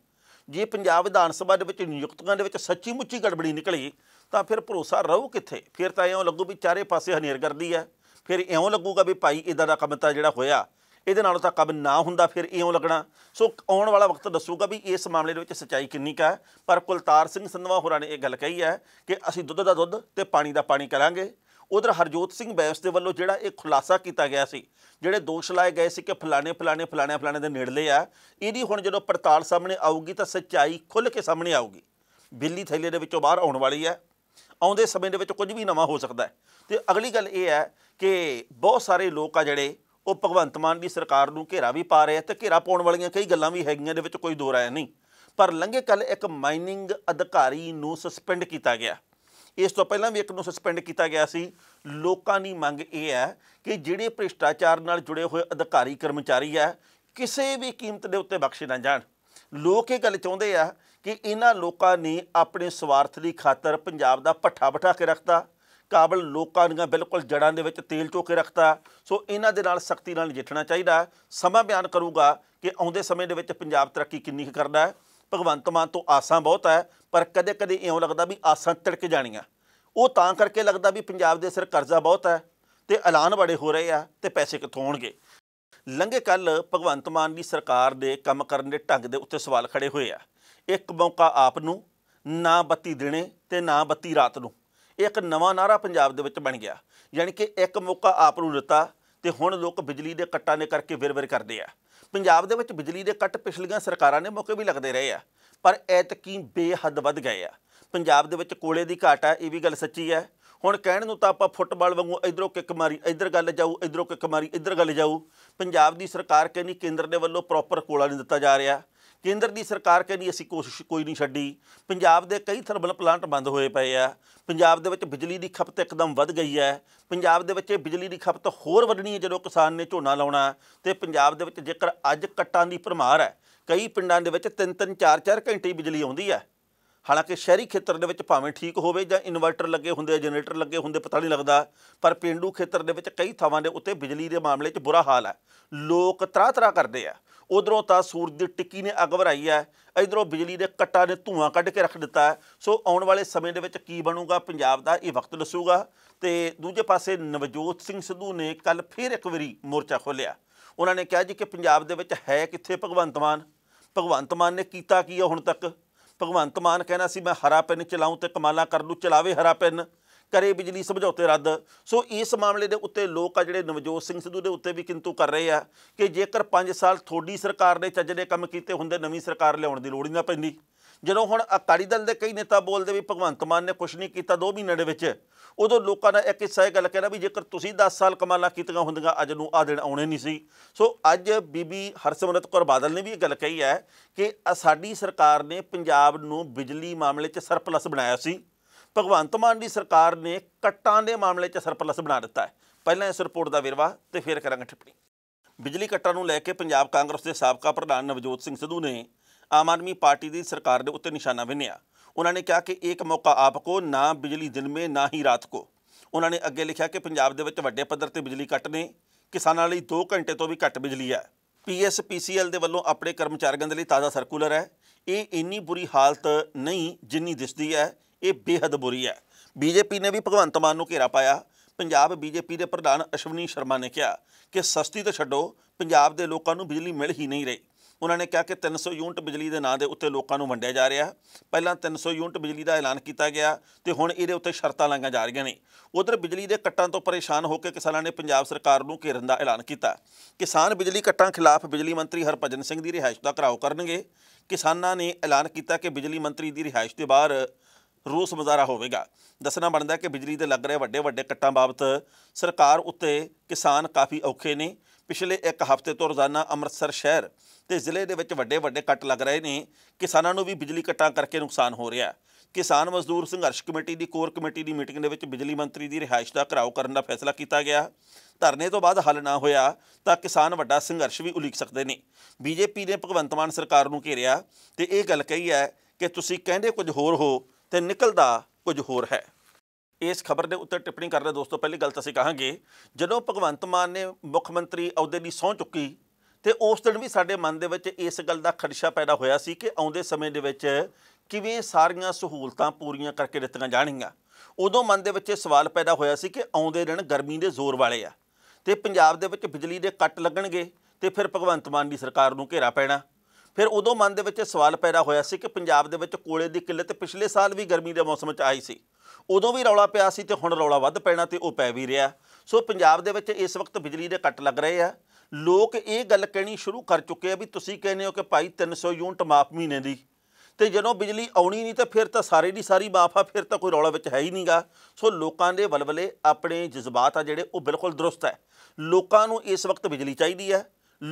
ਜੇ ਪੰਜਾਬ ਵਿਧਾਨ ਸਭਾ ਦੇ ਵਿੱਚ ਨਿਯੁਕਤੀਆਂ ਦੇ ਵਿੱਚ ਸੱਚੀ ਮੁੱਚੀ ਗੜਬੜੀ ਨਿਕਲੀ ਤਾਂ ਫਿਰ ਭਰੋਸਾ ਰਹੂ ਕਿੱਥੇ ਫਿਰ ਤਾਂ ਐਉਂ ਲੱਗੂ ਵੀ ਚਾਰੇ ਪਾਸੇ ਹਨੇਰ ਕਰਦੀ ਹੈ ਫਿਰ ਐਉਂ ਲੱਗੂਗਾ ਵੀ ਭਾਈ ਇਦਾਂ ਦਾ ਕੰਮ ਤਾਂ ਜਿਹੜਾ ਹੋਇਆ ਇਹਦੇ ਨਾਲੋਂ ਤਾਂ ਕੰਮ ਨਾ ਹੁੰਦਾ ਫਿਰ ਐਉਂ ਲੱਗਣਾ ਸੋ ਆਉਣ ਵਾਲਾ ਵਕਤ ਦੱਸੂਗਾ ਵੀ ਇਸ ਮਾਮਲੇ ਦੇ ਵਿੱਚ ਸਚਾਈ ਕਿੰਨੀ ਕਾ ਪਰ ਕੁਲਤਾਰ ਸਿੰਘ ਸੰਧਵਾ ਹੋਰਾਂ ਨੇ ਇਹ ਗੱਲ ਕਹੀ ਹੈ ਕਿ ਅਸੀਂ ਦੁੱਧ ਦਾ ਦੁੱਧ ਤੇ ਪਾਣੀ ਦਾ ਪਾਣੀ ਕਰਾਂਗੇ ਉਧਰ ਹਰਜੋਤ ਸਿੰਘ ਬੈਂਸ ਦੇ ਵੱਲੋਂ ਜਿਹੜਾ ਇਹ ਖੁਲਾਸਾ ਕੀਤਾ ਗਿਆ ਸੀ ਜਿਹੜੇ ਦੋਸ਼ ਲਾਏ ਗਏ ਸੀ ਕਿ ਫਲਾਣੇ ਫਲਾਣੇ ਫਲਾਣੇ ਫਲਾਣੇ ਦੇ ਨੇੜਲੇ ਆ ਇਹਦੀ ਹੁਣ ਜਦੋਂ ਪੜਤਾਲ ਸਾਹਮਣੇ ਆਊਗੀ ਤਾਂ ਸੱਚਾਈ ਖੁੱਲ ਕੇ ਸਾਹਮਣੇ ਆਊਗੀ ਬਿੱਲੀ ਥੈਲੇ ਦੇ ਵਿੱਚੋਂ ਬਾਹਰ ਆਉਣ ਵਾਲੀ ਹੈ ਆਉਂਦੇ ਸਮੇਂ ਦੇ ਵਿੱਚ ਕੁਝ ਵੀ ਨਵਾਂ ਹੋ ਸਕਦਾ ਹੈ ਤੇ ਅਗਲੀ ਗੱਲ ਇਹ ਹੈ ਕਿ ਬਹੁਤ ਸਾਰੇ ਲੋਕ ਆ ਜਿਹੜੇ ਉਹ ਭਗਵੰਤ ਮਾਨ ਦੀ ਸਰਕਾਰ ਨੂੰ ਘੇਰਾ ਵੀ ਪਾ ਰਹੇ ਤੇ ਘੇਰਾ ਪਾਉਣ ਵਾਲੀਆਂ ਕਈ ਗੱਲਾਂ ਵੀ ਹੈਗੀਆਂ ਦੇ ਵਿੱਚ ਕੋਈ ਦੋ ਰਾਇ ਨਹੀਂ ਪਰ ਲੰਘੇ ਕੱਲ ਇੱਕ ਮਾਈਨਿੰਗ ਅਧਿਕਾਰੀ ਨੂੰ ਸਸਪੈਂਡ ਕੀਤਾ ਗਿਆ ਇਸ ਤੋਂ ਪਹਿਲਾਂ ਵੀ ਇੱਕ ਨੂੰ ਸਸਪੈਂਡ ਕੀਤਾ ਗਿਆ ਸੀ ਲੋਕਾਂ ਦੀ ਮੰਗ ਇਹ ਹੈ ਕਿ ਜਿਹੜੇ ਭ੍ਰਿਸ਼ਟਾਚਾਰ ਨਾਲ ਜੁੜੇ ਹੋਏ ਅਧਿਕਾਰੀ ਕਰਮਚਾਰੀ ਆ ਕਿਸੇ ਵੀ ਕੀਮਤ ਦੇ ਉੱਤੇ ਬਖਸ਼ੇ ਨਾ ਜਾਣ ਲੋਕ ਇਹ ਗੱਲ ਚਾਹੁੰਦੇ ਆ ਕਿ ਇਹਨਾਂ ਲੋਕਾਂ ਨੇ ਆਪਣੇ ਸਵਾਰਥ ਦੀ ਖਾਤਰ ਪੰਜਾਬ ਦਾ ਪੱਠਾ ਬਿਠਾ ਕੇ ਰੱਖਤਾ ਕਾਬਲ ਲੋਕਾਂ ਦੀਆਂ ਬਿਲਕੁਲ ਜੜਾਂ ਦੇ ਵਿੱਚ ਤੇਲ ਚੋ ਕੇ ਰੱਖਤਾ ਸੋ ਇਹਨਾਂ ਦੇ ਨਾਲ ਸਖਤੀ ਨਾਲ ਜਿੱਟਣਾ ਚਾਹੀਦਾ ਸਮਾਂ ਬਿਆਨ ਕਰੂਗਾ ਕਿ ਆਉਂਦੇ ਸਮੇਂ ਦੇ ਵਿੱਚ ਪੰਜਾਬ ਤਰੱਕੀ ਕਿੰਨੀ ਕਰਦਾ ਹੈ ਭਗਵੰਤ ਮਾਨ ਤੋਂ ਆਸਾਂ ਬਹੁਤ ਹੈ ਪਰ ਕਦੇ-ਕਦੇ ਇਉਂ ਲੱਗਦਾ ਵੀ ਆਸਾਂ ਤੜਕ ਜਾਣੀਆਂ ਉਹ ਤਾਂ ਕਰਕੇ ਲੱਗਦਾ ਵੀ ਪੰਜਾਬ ਦੇ ਸਿਰ ਕਰਜ਼ਾ ਬਹੁਤ ਹੈ ਤੇ ਐਲਾਨ ਬੜੇ ਹੋ ਰਹੇ ਆ ਤੇ ਪੈਸੇ ਕਿੱਥੋਂ ਆਉਣਗੇ ਲੰਘੇ ਕੱਲ ਭਗਵੰਤ ਮਾਨ ਦੀ ਸਰਕਾਰ ਦੇ ਕੰਮ ਕਰਨ ਦੇ ਢੰਗ ਦੇ ਉੱਤੇ ਸਵਾਲ ਖੜੇ ਹੋਏ ਆ ਇੱਕ ਮੌਕਾ ਆਪ ਨੂੰ ਨਾ ਬੱਤੀ ਦਿਨੇ ਤੇ ਨਾ ਬੱਤੀ ਰਾਤ ਨੂੰ ਇੱਕ ਨਵਾਂ ਨਾਰਾ ਪੰਜਾਬ ਦੇ ਵਿੱਚ ਬਣ ਗਿਆ ਯਾਨੀ ਕਿ ਇੱਕ ਮੌਕਾ ਆਪ ਨੂੰ ਦਿੱਤਾ ਤੇ ਹੁਣ ਲੋਕ ਬਿਜਲੀ ਦੇ ਕੱਟਾਂ ਨੇ ਕਰਕੇ ਵਿਰਵਿਰ ਕਰਦੇ ਆ ਪੰਜਾਬ ਦੇ ਵਿੱਚ ਬਿਜਲੀ ਦੇ ਕੱਟ ਪਿਛਲੀਆਂ ਸਰਕਾਰਾਂ ਨੇ ਮੌਕੇ ਵੀ ਲੱਗਦੇ ਰਹੇ ਆ ਪਰ ਐਤਕੀ ਬੇਹੱਦ ਵੱਧ ਗਏ ਆ ਪੰਜਾਬ ਦੇ ਵਿੱਚ ਕੋਲੇ ਦੀ ਘਾਟ ਆ ਇਹ ਵੀ ਗੱਲ ਸੱਚੀ ਹੈ ਹੁਣ ਕਹਿਣ ਨੂੰ ਤਾਂ ਆਪਾਂ ਫੁੱਟਬਾਲ ਵਾਂਗੂ ਇਧਰੋਂ ਕਿੱਕ ਮਾਰੀ ਇਧਰ ਗੱਲ ਜਾਊ ਇਧਰੋਂ ਕਿੱਕ ਮਾਰੀ ਇਧਰ ਗੱਲ ਜਾਊ ਪੰਜਾਬ ਦੀ ਸਰਕਾਰ ਕਹਿੰਦੀ ਕੇਂਦਰ ਦੇ ਵੱਲੋਂ ਪ੍ਰੋਪਰ ਕੋਲਾ ਨਹੀਂ ਦਿੱਤਾ ਜਾ ਰਿਹਾ ਕੇਂਦਰ ਦੀ ਸਰਕਾਰ ਕਹਿੰਦੀ ਅਸੀਂ ਕੋਸ਼ਿਸ਼ ਕੋਈ ਨਹੀਂ ਛੱਡੀ ਪੰਜਾਬ ਦੇ ਕਈ ਥਰਮਲ ਪਲਾਂਟ ਬੰਦ ਹੋਏ ਪਏ ਆ ਪੰਜਾਬ ਦੇ ਵਿੱਚ ਬਿਜਲੀ ਦੀ ਖਪਤ ਇੱਕਦਮ ਵੱਧ ਗਈ ਹੈ ਪੰਜਾਬ ਦੇ ਵਿੱਚ ਬਿਜਲੀ ਦੀ ਖਪਤ ਹੋਰ ਵਧਣੀ ਹੈ ਜਦੋਂ ਕਿਸਾਨ ਨੇ ਝੋਨਾ ਲਾਉਣਾ ਤੇ ਪੰਜਾਬ ਦੇ ਵਿੱਚ ਜੇਕਰ ਅੱਜ ਕੱਟਾਂ ਦੀ ਭਰਮਾਰ ਹੈ ਕਈ ਪਿੰਡਾਂ ਦੇ ਵਿੱਚ 3-3 4-4 ਘੰਟੇ ਬਿਜਲੀ ਆਉਂਦੀ ਹੈ ਹਾਲਾਂਕਿ ਸ਼ਹਿਰੀ ਖੇਤਰ ਦੇ ਵਿੱਚ ਭਾਵੇਂ ਠੀਕ ਹੋਵੇ ਜਾਂ ਇਨਵਰਟਰ ਲੱਗੇ ਹੁੰਦੇ ਜਨਰੇਟਰ ਲੱਗੇ ਹੁੰਦੇ ਪਤਾ ਨਹੀਂ ਲੱਗਦਾ ਪਰ ਪਿੰਡੂ ਖੇਤਰ ਦੇ ਵਿੱਚ ਕਈ ਥਾਵਾਂ ਦੇ ਉੱਤੇ ਬਿਜਲੀ ਦੇ ਮਾਮਲੇ 'ਚ ਬੁਰਾ ਹਾਲ ਹੈ ਲੋਕ ਤਰਾ ਤਰਾ ਕਰਦੇ ਆ ਉਧਰੋਂ ਤਾਂ ਸੂਰਜ ਦੀ ਟਿੱਕੀ ਨੇ ਅੱਗ ਵਰਾਈ ਹੈ ਇਧਰੋਂ ਬਿਜਲੀ ਦੇ ਕੱਟਾਂ ਨੇ ਧੂਆਂ ਕੱਢ ਕੇ ਰੱਖ ਦਿੱਤਾ ਸੋ ਆਉਣ ਵਾਲੇ ਸਮੇਂ ਦੇ ਵਿੱਚ ਕੀ ਬਣੂਗਾ ਪੰਜਾਬ ਦਾ ਇਹ ਵਕਤ ਦੱਸੂਗਾ ਤੇ ਦੂਜੇ ਪਾਸੇ ਨਵਜੋਤ ਸਿੰਘ ਸਿੱਧੂ ਨੇ ਕੱਲ ਫੇਰ ਇੱਕ ਵਾਰੀ ਮੋਰਚਾ ਖੋਲ੍ਹਿਆ ਉਹਨਾਂ ਨੇ ਕਿਹਾ ਜੀ ਕਿ ਪੰਜਾਬ ਦੇ ਵਿੱਚ ਹੈ ਕਿੱਥੇ ਭਗਵੰਤ ਮਾਨ ਭਗਵੰਤ ਮਾਨ ਨੇ ਕੀਤਾ ਕੀ ਹੈ ਹੁਣ ਤੱਕ ਭਗਵੰਤ ਮਾਨ ਕਹਿੰਦਾ ਸੀ ਮੈਂ ਹਰਾ ਪੈਨ ਚਲਾਉਂ ਤੇ ਕਮਾਲਾ ਕਰ ਲੂ ਚਲਾਵੇ ਹਰਾ ਪੈਨ ਕਰੇ ਬਿਜਲੀ ਸਮਝੌਤੇ ਰੱਦ ਸੋ ਇਸ ਮਾਮਲੇ ਦੇ ਉੱਤੇ ਲੋਕ ਆ ਜਿਹੜੇ ਨਵਜੋਤ ਸਿੰਘ ਸਿੱਧੂ ਦੇ ਉੱਤੇ ਵੀ ਕਿੰਤੂ ਕਰ ਰਹੇ ਆ ਕਿ ਜੇਕਰ 5 ਸਾਲ ਥੋੜੀ ਸਰਕਾਰ ਨੇ ਚੱਜ ਦੇ ਕੰਮ ਕੀਤੇ ਹੁੰਦੇ ਨਵੀਂ ਸਰਕਾਰ ਲਿਆਉਣ ਦੀ ਲੋੜ ਹੀ ਨਾ ਪੈਂਦੀ ਜਦੋਂ ਹੁਣ ਅਕਾਲੀ ਦਲ ਦੇ ਕਈ ਨੇਤਾ ਬੋਲਦੇ ਵੀ ਭਗਵੰਤ ਮਾਨ ਨੇ ਕੁਝ ਨਹੀਂ ਕੀਤਾ 2 ਮਹੀਨੇ ਦੇ ਵਿੱਚ ਉਦੋਂ ਲੋਕਾਂ ਦਾ ਇੱਕ ਹਿੱਸਾ ਇਹ ਗੱਲ ਕਹਿੰਦਾ ਵੀ ਜੇਕਰ ਤੁਸੀਂ 10 ਸਾਲ ਕਮਾਲਾਂ ਕੀਤੀਆਂ ਹੁੰਦੀਆਂ ਅੱਜ ਨੂੰ ਆ ਦਿਨ ਆਉਣੇ ਨਹੀਂ ਸੀ ਸੋ ਅੱਜ ਬੀਬੀ ਹਰਸਿਮਰਤ ਕੌਰ ਬਾਦਲ ਨੇ ਵੀ ਇਹ ਗੱਲ ਕਹੀ ਹੈ ਕਿ ਸਾਡੀ ਸਰਕਾਰ ਨੇ ਪੰਜਾਬ ਨੂੰ ਬਿਜਲੀ ਮਾਮਲੇ 'ਚ ਸਰਪਲਸ ਬਣਾਇਆ ਸੀ ਭਗਵੰਤ ਮਾਨ ਦੀ ਸਰਕਾਰ ਨੇ ਕੱਟਾਂ ਦੇ ਮਾਮਲੇ 'ਚ ਸਰਪਲਸ ਬਣਾ ਦਿੱਤਾ ਹੈ ਪਹਿਲਾਂ ਇਸ ਰਿਪੋਰਟ ਦਾ ਵਿਰਵਾ ਤੇ ਫਿਰ ਕਰਾਂਗੇ ਟਿੱਪਣੀ ਬਿਜਲੀ ਕੱਟਾਂ ਨੂੰ ਲੈ ਕੇ ਪੰਜਾਬ ਕਾਂਗਰਸ ਦੇ ਸਾਬਕਾ ਪ੍ਰਧਾਨ ਨਵਜੋਤ ਸਿੰਘ ਸਿੱਧੂ ਨੇ ਆਮ ਆਦਮੀ ਪਾਰਟੀ ਦੀ ਸਰਕਾਰ ਦੇ ਉੱਤੇ ਨਿਸ਼ਾਨਾ ਵਿੰਨਿਆ ਉਹਨਾਂ ਨੇ ਕਿਹਾ ਕਿ ਇੱਕ ਮੌਕਾ ਆਪਕੋ ਨਾ ਬਿਜਲੀ ਦਿਨ ਮੇ ਨਾ ਹੀ ਰਾਤ ਕੋ ਉਹਨਾਂ ਨੇ ਅੱਗੇ ਲਿਖਿਆ ਕਿ ਪੰਜਾਬ ਦੇ ਵਿੱਚ ਵੱਡੇ ਪੱਧਰ ਤੇ ਬਿਜਲੀ ਕੱਟ ਨੇ ਕਿਸਾਨਾਂ ਲਈ 2 ਘੰਟੇ ਤੋਂ ਵੀ ਘੱਟ ਬਿਜਲੀ ਹੈ ਪੀਐਸਪੀਸੀਐਲ ਦੇ ਵੱਲੋਂ ਆਪਣੇ ਕਰਮਚਾਰੀਆਂ ਦੇ ਲਈ ਤਾਜ਼ਾ ਸਰਕੂਲਰ ਹੈ ਇਹ ਇੰਨੀ ਬੁਰੀ ਹਾਲਤ ਨਹੀਂ ਜਿੰਨੀ ਦਿਸਦੀ ਹੈ ਇਹ ਬੇहद ਬੁਰੀ ਹੈ ਬੀਜੇਪੀ ਨੇ ਵੀ ਭਗਵੰਤ ਮਾਨ ਨੂੰ ਘੇਰਾ ਪਾਇਆ ਪੰਜਾਬ ਬੀਜੇਪੀ ਦੇ ਪ੍ਰਧਾਨ ਅਸ਼ਵਨੀ ਸ਼ਰਮਾ ਨੇ ਕਿਹਾ ਕਿ ਸਸਤੀ ਤਾਂ ਛੱਡੋ ਪੰਜਾਬ ਦੇ ਲੋਕਾਂ ਨੂੰ ਬਿਜਲੀ ਮਿਲ ਹੀ ਨਹੀਂ ਰਹੀ ਉਹਨਾਂ ਨੇ ਕਿਹਾ ਕਿ 300 ਯੂਨਿਟ ਬਿਜਲੀ ਦੇ ਨਾਂ ਦੇ ਉੱਤੇ ਲੋਕਾਂ ਨੂੰ ਵੰਡਿਆ ਜਾ ਰਿਹਾ ਪਹਿਲਾਂ 300 ਯੂਨਿਟ ਬਿਜਲੀ ਦਾ ਐਲਾਨ ਕੀਤਾ ਗਿਆ ਤੇ ਹੁਣ ਇਹਦੇ ਉੱਤੇ ਸ਼ਰਤਾਂ ਲਾਈਆਂ ਜਾ ਰਹੀਆਂ ਨੇ ਉਧਰ ਬਿਜਲੀ ਦੇ ਕੱਟਾਂ ਤੋਂ ਪਰੇਸ਼ਾਨ ਹੋ ਕੇ ਕਿਸਾਨਾਂ ਨੇ ਪੰਜਾਬ ਸਰਕਾਰ ਨੂੰ ਘੇਰਨ ਦਾ ਐਲਾਨ ਕੀਤਾ ਕਿਸਾਨ ਬਿਜਲੀ ਕੱਟਾਂ ਖਿਲਾਫ ਬਿਜਲੀ ਮੰਤਰੀ ਹਰਪਜਨ ਸਿੰਘ ਦੀ ਰਿਹਾਇਸ਼ ਦਾ ਘਰਾਓ ਕਰਨਗੇ ਕਿਸਾਨਾਂ ਨੇ ਐਲਾਨ ਕੀਤਾ ਕਿ ਬਿਜਲੀ ਮੰਤਰੀ ਦੀ ਰਿਹਾਇਸ਼ ਦੇ ਬਾਹਰ ਰੋਸ ਮਜ਼ਾਰਾ ਹੋਵੇਗਾ ਦੱਸਣਾ ਬਣਦਾ ਕਿ ਬਿਜਲੀ ਦੇ ਲੱਗ ਰਹੇ ਵੱਡੇ ਵੱਡੇ ਕੱਟਾਂ ਬਾਬਤ ਸਰਕਾਰ ਉੱਤੇ ਕਿਸਾਨ ਕਾਫੀ ਔਖੇ ਨੇ ਪਿਛਲੇ ਇੱਕ ਹਫ਼ਤੇ ਤੋਂ ਰੋਜ਼ਾਨਾ ਅੰਮ੍ਰਿਤਸਰ ਸ਼ਹਿਰ ਤੇ ਜ਼ਿਲ੍ਹੇ ਦੇ ਵਿੱਚ ਵੱਡੇ ਵੱਡੇ ਕੱਟ ਲੱਗ ਰਹੇ ਨੇ ਕਿਸਾਨਾਂ ਨੂੰ ਵੀ ਬਿਜਲੀ ਕੱਟਾਂ ਕਰਕੇ ਨੁਕਸਾਨ ਹੋ ਰਿਹਾ ਕਿਸਾਨ ਮਜ਼ਦੂਰ ਸੰਘਰਸ਼ ਕਮੇਟੀ ਦੀ ਕੋਰ ਕਮੇਟੀ ਦੀ ਮੀਟਿੰਗ ਦੇ ਵਿੱਚ ਬਿਜਲੀ ਮੰਤਰੀ ਦੀ ਰਿਹਾਇਸ਼ ਦਾ ਘਰਾਓ ਕਰਨ ਦਾ ਫੈਸਲਾ ਕੀਤਾ ਗਿਆ ਧਰਨੇ ਤੋਂ ਬਾਅਦ ਹੱਲ ਨਾ ਹੋਇਆ ਤਾਂ ਕਿਸਾਨ ਵੱਡਾ ਸੰਘਰਸ਼ ਵੀ ਉਲੀਕ ਸਕਦੇ ਨੇ ਬੀਜੇਪੀ ਨੇ ਭਗਵੰਤ ਮਾਨ ਸਰਕਾਰ ਨੂੰ ਘੇਰਿਆ ਤੇ ਇਹ ਗੱਲ ਕਹੀ ਹੈ ਕਿ ਤੁਸੀਂ ਕਹਿੰਦੇ ਕੁਝ ਹੋਰ ਹੋ ਤੇ ਨਿਕਲਦਾ ਕੁਝ ਹੋਰ ਹੈ ਇਸ ਖਬਰ ਦੇ ਉੱਤੇ ਟਿੱਪਣੀ ਕਰ ਰਹੇ ਦੋਸਤੋ ਪਹਿਲੀ ਗੱਲ ਤਾਂ ਅਸੀਂ ਕਹਾਂਗੇ ਜਦੋਂ ਭਗਵੰਤ ਮਾਨ ਨੇ ਮੁੱਖ ਮੰਤਰੀ ਅਹੁਦੇ ਦੀ ਸਹੁੰ ਚੁੱਕੀ ਤੇ ਉਸ ਦਿਨ ਵੀ ਸਾਡੇ ਮਨ ਦੇ ਵਿੱਚ ਇਸ ਗੱਲ ਦਾ ਖੜਸ਼ਾ ਪੈਦਾ ਹੋਇਆ ਸੀ ਕਿ ਆਉਂਦੇ ਸਮੇਂ ਦੇ ਵਿੱਚ ਕਿਵੇਂ ਸਾਰੀਆਂ ਸਹੂਲਤਾਂ ਪੂਰੀਆਂ ਕਰਕੇ ਦਿੱਤੀਆਂ ਜਾਣਗੀਆਂ ਉਦੋਂ ਮਨ ਦੇ ਵਿੱਚ ਇਹ ਸਵਾਲ ਪੈਦਾ ਹੋਇਆ ਸੀ ਕਿ ਆਉਂਦੇ ਦਿਨ ਗਰਮੀ ਦੇ ਜ਼ੋਰ ਵਾਲੇ ਆ ਤੇ ਪੰਜਾਬ ਦੇ ਵਿੱਚ ਬਿਜਲੀ ਦੇ ਕੱਟ ਲੱਗਣਗੇ ਤੇ ਫਿਰ ਭਗਵੰਤ ਮਾਨ ਦੀ ਸਰਕਾਰ ਨੂੰ ਘੇਰਾ ਪੈਣਾ ਫਿਰ ਉਦੋਂ ਮਨ ਦੇ ਵਿੱਚ ਸਵਾਲ ਪੈਦਾ ਹੋਇਆ ਸੀ ਕਿ ਪੰਜਾਬ ਦੇ ਵਿੱਚ ਕੋਲੇ ਦੀ ਕਿੱਲਤ ਪਿਛਲੇ ਸਾਲ ਵੀ ਗਰਮੀ ਦੇ ਮੌਸਮ 'ਚ ਆਈ ਸੀ ਉਦੋਂ ਵੀ ਰੌਲਾ ਪਿਆ ਸੀ ਤੇ ਹੁਣ ਰੌਲਾ ਵੱਧ ਪੈਣਾ ਤੇ ਉਹ ਪੈ ਵੀ ਰਿਹਾ ਸੋ ਪੰਜਾਬ ਦੇ ਵਿੱਚ ਇਸ ਵਕਤ ਬਿਜਲੀ ਦੇ ਕੱਟ ਲੱਗ ਰਹੇ ਆ ਲੋਕ ਇਹ ਗੱਲ ਕਹਿਣੀ ਸ਼ੁਰੂ ਕਰ ਚੁੱਕੇ ਆ ਵੀ ਤੁਸੀਂ ਕਹਿੰਦੇ ਹੋ ਕਿ ਭਾਈ 300 ਯੂਨਿਟ ਮਾਫ ਮਹੀਨੇ ਦੀ ਤੇ ਜਦੋਂ ਬਿਜਲੀ ਆਉਣੀ ਨਹੀਂ ਤਾਂ ਫਿਰ ਤਾਂ ਸਾਰੇ ਦੀ ਸਾਰੀ ਮਾਫ ਆ ਫਿਰ ਤਾਂ ਕੋਈ ਰੌਲਾ ਵਿੱਚ ਹੈ ਹੀ ਨਹੀਂਗਾ ਸੋ ਲੋਕਾਂ ਦੇ ਬਲਬਲੇ ਆਪਣੇ ਜਜ਼ਬਾਤ ਆ ਜਿਹੜੇ ਉਹ ਬਿਲਕੁਲ ਦਰੁਸਤ ਹੈ ਲੋਕਾਂ ਨੂੰ ਇਸ ਵਕਤ ਬਿਜਲੀ ਚਾਹੀਦੀ ਹੈ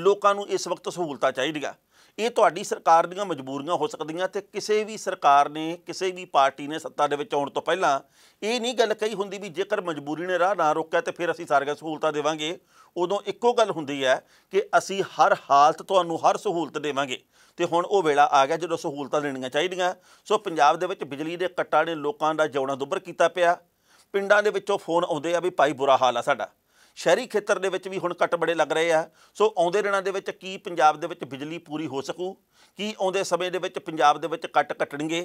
ਲੋਕਾਂ ਨੂੰ ਇਸ ਵਕਤ ਸਹੂਲਤਾਂ ਚਾਹੀਦੀਆਂ ਇਹ ਤੁਹਾਡੀ ਸਰਕਾਰ ਦੀਆਂ ਮਜਬੂਰੀਆਂ ਹੋ ਸਕਦੀਆਂ ਤੇ ਕਿਸੇ ਵੀ ਸਰਕਾਰ ਨੇ ਕਿਸੇ ਵੀ ਪਾਰਟੀ ਨੇ ਸੱਤਾ ਦੇ ਵਿੱਚ ਆਉਣ ਤੋਂ ਪਹਿਲਾਂ ਇਹ ਨਹੀਂ ਗੱਲ ਕਹੀ ਹੁੰਦੀ ਵੀ ਜੇਕਰ ਮਜਬੂਰੀ ਨੇ ਰਾਹ ਨਾ ਰੋਕਿਆ ਤੇ ਫਿਰ ਅਸੀਂ ਸਾਰੀਆਂ ਸਹੂਲਤਾਂ ਦੇਵਾਂਗੇ ਉਦੋਂ ਇੱਕੋ ਗੱਲ ਹੁੰਦੀ ਹੈ ਕਿ ਅਸੀਂ ਹਰ ਹਾਲਤ ਤੁਹਾਨੂੰ ਹਰ ਸਹੂਲਤ ਦੇਵਾਂਗੇ ਤੇ ਹੁਣ ਉਹ ਵੇਲਾ ਆ ਗਿਆ ਜਦੋਂ ਸਹੂਲਤਾਂ ਦੇਣੀਆਂ ਚਾਹੀਦੀਆਂ ਸੋ ਪੰਜਾਬ ਦੇ ਵਿੱਚ ਬਿਜਲੀ ਦੇ ਕੱਟਾਂ ਨੇ ਲੋਕਾਂ ਦਾ ਜਿਉਣਾ ਦੁੱਬਰ ਕੀਤਾ ਪਿਆ ਪਿੰਡਾਂ ਦੇ ਵਿੱਚੋਂ ਫੋਨ ਆਉਂਦੇ ਆ ਵੀ ਭਾਈ ਬੁਰਾ ਹਾਲ ਆ ਸਾਡਾ ਸ਼ਹਿਰੀ ਖੇਤਰ ਦੇ ਵਿੱਚ ਵੀ ਹੁਣ ਕੱਟ ਬੜੇ ਲੱਗ ਰਹੇ ਆ ਸੋ ਆਉਂਦੇ ਦਿਨਾਂ ਦੇ ਵਿੱਚ ਕੀ ਪੰਜਾਬ ਦੇ ਵਿੱਚ ਬਿਜਲੀ ਪੂਰੀ ਹੋ ਸਕੂ ਕੀ ਆਉਂਦੇ ਸਮੇਂ ਦੇ ਵਿੱਚ ਪੰਜਾਬ ਦੇ ਵਿੱਚ ਕੱਟ ਕੱਟਣਗੇ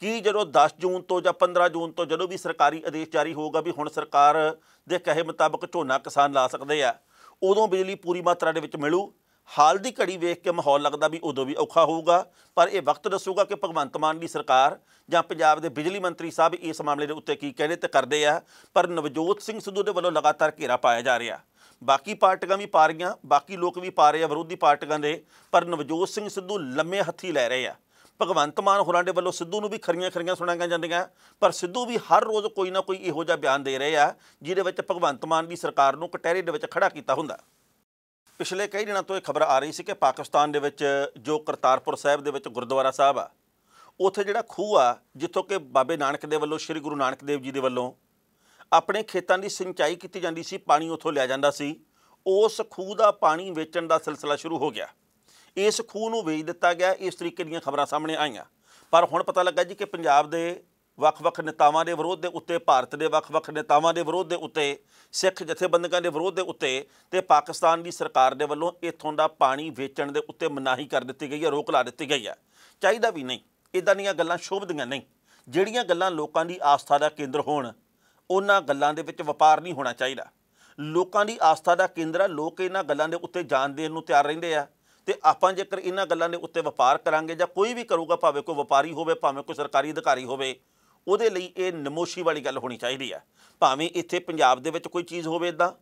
ਕੀ ਜਦੋਂ 10 ਜੂਨ ਤੋਂ ਜਾਂ 15 ਜੂਨ ਤੋਂ ਜਦੋਂ ਵੀ ਸਰਕਾਰੀ ਆਦੇਸ਼ ਜਾਰੀ ਹੋਊਗਾ ਵੀ ਹੁਣ ਸਰਕਾਰ ਦੇ ਕਹੇ ਮੁਤਾਬਕ ਝੋਨਾ ਕਿਸਾਨ ਲਾ ਸਕਦੇ ਆ ਉਦੋਂ ਬਿਜਲੀ ਪੂਰੀ ਮਾਤਰਾ ਦੇ ਵਿੱਚ ਮਿਲੂ ਹਾਲ ਦੀ ਘੜੀ ਵੇਖ ਕੇ ਮਾਹੌਲ ਲੱਗਦਾ ਵੀ ਉਦੋਂ ਵੀ ਔਖਾ ਹੋਊਗਾ ਪਰ ਇਹ ਵਕਤ ਦੱਸੂਗਾ ਕਿ ਭਗਵੰਤ ਮਾਨ ਦੀ ਸਰਕਾਰ ਜਾਂ ਪੰਜਾਬ ਦੇ ਬਿਜਲੀ ਮੰਤਰੀ ਸਾਹਿਬ ਇਸ ਮਾਮਲੇ ਦੇ ਉੱਤੇ ਕੀ ਕਹਿੰਦੇ ਤੇ ਕਰਦੇ ਆ ਪਰ ਨਵਜੋਤ ਸਿੰਘ ਸਿੱਧੂ ਦੇ ਵੱਲੋਂ ਲਗਾਤਾਰ ਘੇਰਾ ਪਾਇਆ ਜਾ ਰਿਹਾ ਬਾਕੀ ਪਾਰਟੀਆਂ ਵੀ ਪਾ ਰਹੀਆਂ ਬਾਕੀ ਲੋਕ ਵੀ ਪਾ ਰਹੇ ਆ ਵਿਰੋਧੀ ਪਾਰਟੀਆਂ ਦੇ ਪਰ ਨਵਜੋਤ ਸਿੰਘ ਸਿੱਧੂ ਲੰਮੇ ਹੱਥੀ ਲੈ ਰਹੇ ਆ ਭਗਵੰਤ ਮਾਨ ਹੋਰਾਂ ਦੇ ਵੱਲੋਂ ਸਿੱਧੂ ਨੂੰ ਵੀ ਖਰੀਆਂ-ਖਰੀਆਂ ਸੁਣਾਈਆਂ ਜਾਂਦੀਆਂ ਪਰ ਸਿੱਧੂ ਵੀ ਹਰ ਰੋਜ਼ ਕੋਈ ਨਾ ਕੋਈ ਇਹੋ ਜਿਹਾ ਬਿਆਨ ਦੇ ਰਹੇ ਆ ਜਿਹਦੇ ਵਿੱਚ ਭਗਵੰਤ ਮਾਨ ਦੀ ਸਰਕਾਰ ਨੂੰ ਕਟਹਿਰੇ ਦੇ ਵਿੱਚ ਖੜਾ ਕੀਤਾ ਹੁੰਦਾ ਪਿਛਲੇ ਕਈ ਦਿਨਾਂ ਤੋਂ ਇਹ ਖਬਰ ਆ ਰਹੀ ਸੀ ਕਿ ਪਾਕਿਸਤਾਨ ਦੇ ਵਿੱਚ ਜੋ ਕਰਤਾਰਪੁਰ ਸਾਹਿਬ ਦੇ ਵਿੱਚ ਗੁਰਦੁਆਰਾ ਸਾਹਿਬ ਆ ਉੱਥੇ ਜਿਹੜਾ ਖੂਹ ਆ ਜਿੱਥੋਂ ਕਿ ਬਾਬੇ ਨਾਨਕ ਦੇ ਵੱਲੋਂ ਸ੍ਰੀ ਗੁਰੂ ਨਾਨਕ ਦੇਵ ਜੀ ਦੇ ਵੱਲੋਂ ਆਪਣੇ ਖੇਤਾਂ ਦੀ ਸਿੰਚਾਈ ਕੀਤੀ ਜਾਂਦੀ ਸੀ ਪਾਣੀ ਉੱਥੋਂ ਲਿਆ ਜਾਂਦਾ ਸੀ ਉਸ ਖੂਹ ਦਾ ਪਾਣੀ ਵੇਚਣ ਦਾ ਸਿਲਸਿਲਾ ਸ਼ੁਰੂ ਹੋ ਗਿਆ ਇਸ ਖੂਹ ਨੂੰ ਵੇਚ ਦਿੱਤਾ ਗਿਆ ਇਸ ਤਰੀਕੇ ਦੀਆਂ ਖਬਰਾਂ ਸਾਹਮਣੇ ਆਈਆਂ ਪਰ ਹੁਣ ਪਤਾ ਲੱਗਾ ਜੀ ਕਿ ਪੰਜਾਬ ਦੇ ਵੱਖ-ਵੱਖ ਨੇਤਾਵਾਂ ਦੇ ਵਿਰੋਧ ਦੇ ਉੱਤੇ ਭਾਰਤ ਦੇ ਵੱਖ-ਵੱਖ ਨੇਤਾਵਾਂ ਦੇ ਵਿਰੋਧ ਦੇ ਉੱਤੇ ਸਿੱਖ ਜਥੇਬੰਦਕਾਂ ਦੇ ਵਿਰੋਧ ਦੇ ਉੱਤੇ ਤੇ ਪਾਕਿਸਤਾਨ ਦੀ ਸਰਕਾਰ ਦੇ ਵੱਲੋਂ ਇਥੋਂ ਦਾ ਪਾਣੀ ਵੇਚਣ ਦੇ ਉੱਤੇ ਮਨਾਹੀ ਕਰ ਦਿੱਤੀ ਗਈ ਹੈ ਰੋਕ ਲਾ ਦਿੱਤੀ ਗਈ ਹੈ ਚਾਹੀਦਾ ਵੀ ਨਹੀਂ ਇਦਾਂ ਦੀਆਂ ਗੱਲਾਂ ਸ਼ੋਭਦੀਆਂ ਨਹੀਂ ਜਿਹੜੀਆਂ ਗੱਲਾਂ ਲੋਕਾਂ ਦੀ ਆਸਥਾ ਦਾ ਕੇਂਦਰ ਹੋਣ ਉਹਨਾਂ ਗੱਲਾਂ ਦੇ ਵਿੱਚ ਵਪਾਰ ਨਹੀਂ ਹੋਣਾ ਚਾਹੀਦਾ ਲੋਕਾਂ ਦੀ ਆਸਥਾ ਦਾ ਕੇਂਦਰ ਆ ਲੋਕ ਇਹਨਾਂ ਗੱਲਾਂ ਦੇ ਉੱਤੇ ਜਾਣ ਦੇਣ ਨੂੰ ਤਿਆਰ ਰਹਿੰਦੇ ਆ ਤੇ ਆਪਾਂ ਜੇਕਰ ਇਹਨਾਂ ਗੱਲਾਂ ਦੇ ਉੱਤੇ ਵਪਾਰ ਕਰਾਂਗੇ ਜਾਂ ਕੋਈ ਵੀ ਕਰੂਗਾ ਭਾਵੇਂ ਕੋਈ ਵਪਾਰੀ ਹੋਵੇ ਭਾਵੇਂ ਕੋਈ ਸਰਕਾਰੀ ਅਧਿਕਾਰੀ ਹੋਵੇ ਉਹਦੇ ਲਈ ਇਹ ਨਮੋਸ਼ੀ ਵਾਲੀ ਗੱਲ ਹੋਣੀ ਚਾਹੀਦੀ ਆ ਭਾਵੇਂ ਇੱਥੇ ਪੰਜਾਬ ਦੇ ਵਿੱਚ ਕੋਈ ਚੀਜ਼ ਹੋਵੇ ਇਦਾਂ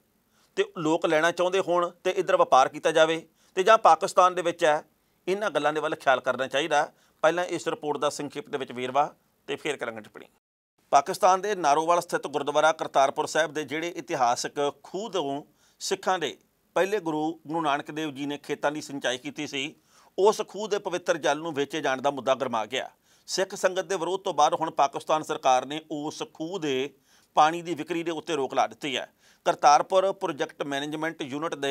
ਤੇ ਲੋਕ ਲੈਣਾ ਚਾਹੁੰਦੇ ਹੋਣ ਤੇ ਇਧਰ ਵਪਾਰ ਕੀਤਾ ਜਾਵੇ ਤੇ ਜਾਂ ਪਾਕਿਸਤਾਨ ਦੇ ਵਿੱਚ ਹੈ ਇਹਨਾਂ ਗੱਲਾਂ ਦੇ ਵੱਲ ਖਿਆਲ ਕਰਨਾ ਚਾਹੀਦਾ ਪਹਿਲਾਂ ਇਸ ਰਿਪੋਰਟ ਦਾ ਸੰਖੇਪ ਦੇ ਵਿੱਚ ਵੇਰਵਾ ਤੇ ਫਿਰ ਕਰਾਂਗੇ ਟਿੱਪਣੀ ਪਾਕਿਸਤਾਨ ਦੇ ਨਾਰੋਵਾਲ ਸਥਿਤ ਗੁਰਦੁਆਰਾ ਕਰਤਾਰਪੁਰ ਸਾਹਿਬ ਦੇ ਜਿਹੜੇ ਇਤਿਹਾਸਕ ਖੂਹ ਤੋਂ ਸਿੱਖਾਂ ਦੇ ਪਹਿਲੇ ਗੁਰੂ ਗੁਰੂ ਨਾਨਕ ਦੇਵ ਜੀ ਨੇ ਖੇਤਾਂ ਦੀ ਸਿੰਚਾਈ ਕੀਤੀ ਸੀ ਉਸ ਖੂਹ ਦੇ ਪਵਿੱਤਰ ਜਲ ਨੂੰ ਵੇਚੇ ਜਾਣ ਦਾ ਮੁੱਦਾ ਗਰਮਾ ਗਿਆ ਸਿੱਖ ਸੰਗਤ ਦੇ ਵਿਰੋਧ ਤੋਂ ਬਾਅਦ ਹੁਣ ਪਾਕਿਸਤਾਨ ਸਰਕਾਰ ਨੇ ਉਸ ਖੂਹ ਦੇ ਪਾਣੀ ਦੀ ਵਿਕਰੀ ਦੇ ਉੱਤੇ ਰੋਕ ਲਾ ਦਿੱਤੀ ਹੈ ਕਰਤਾਰਪੁਰ ਪ੍ਰੋਜੈਕਟ ਮੈਨੇਜਮੈਂਟ ਯੂਨਿਟ ਦੇ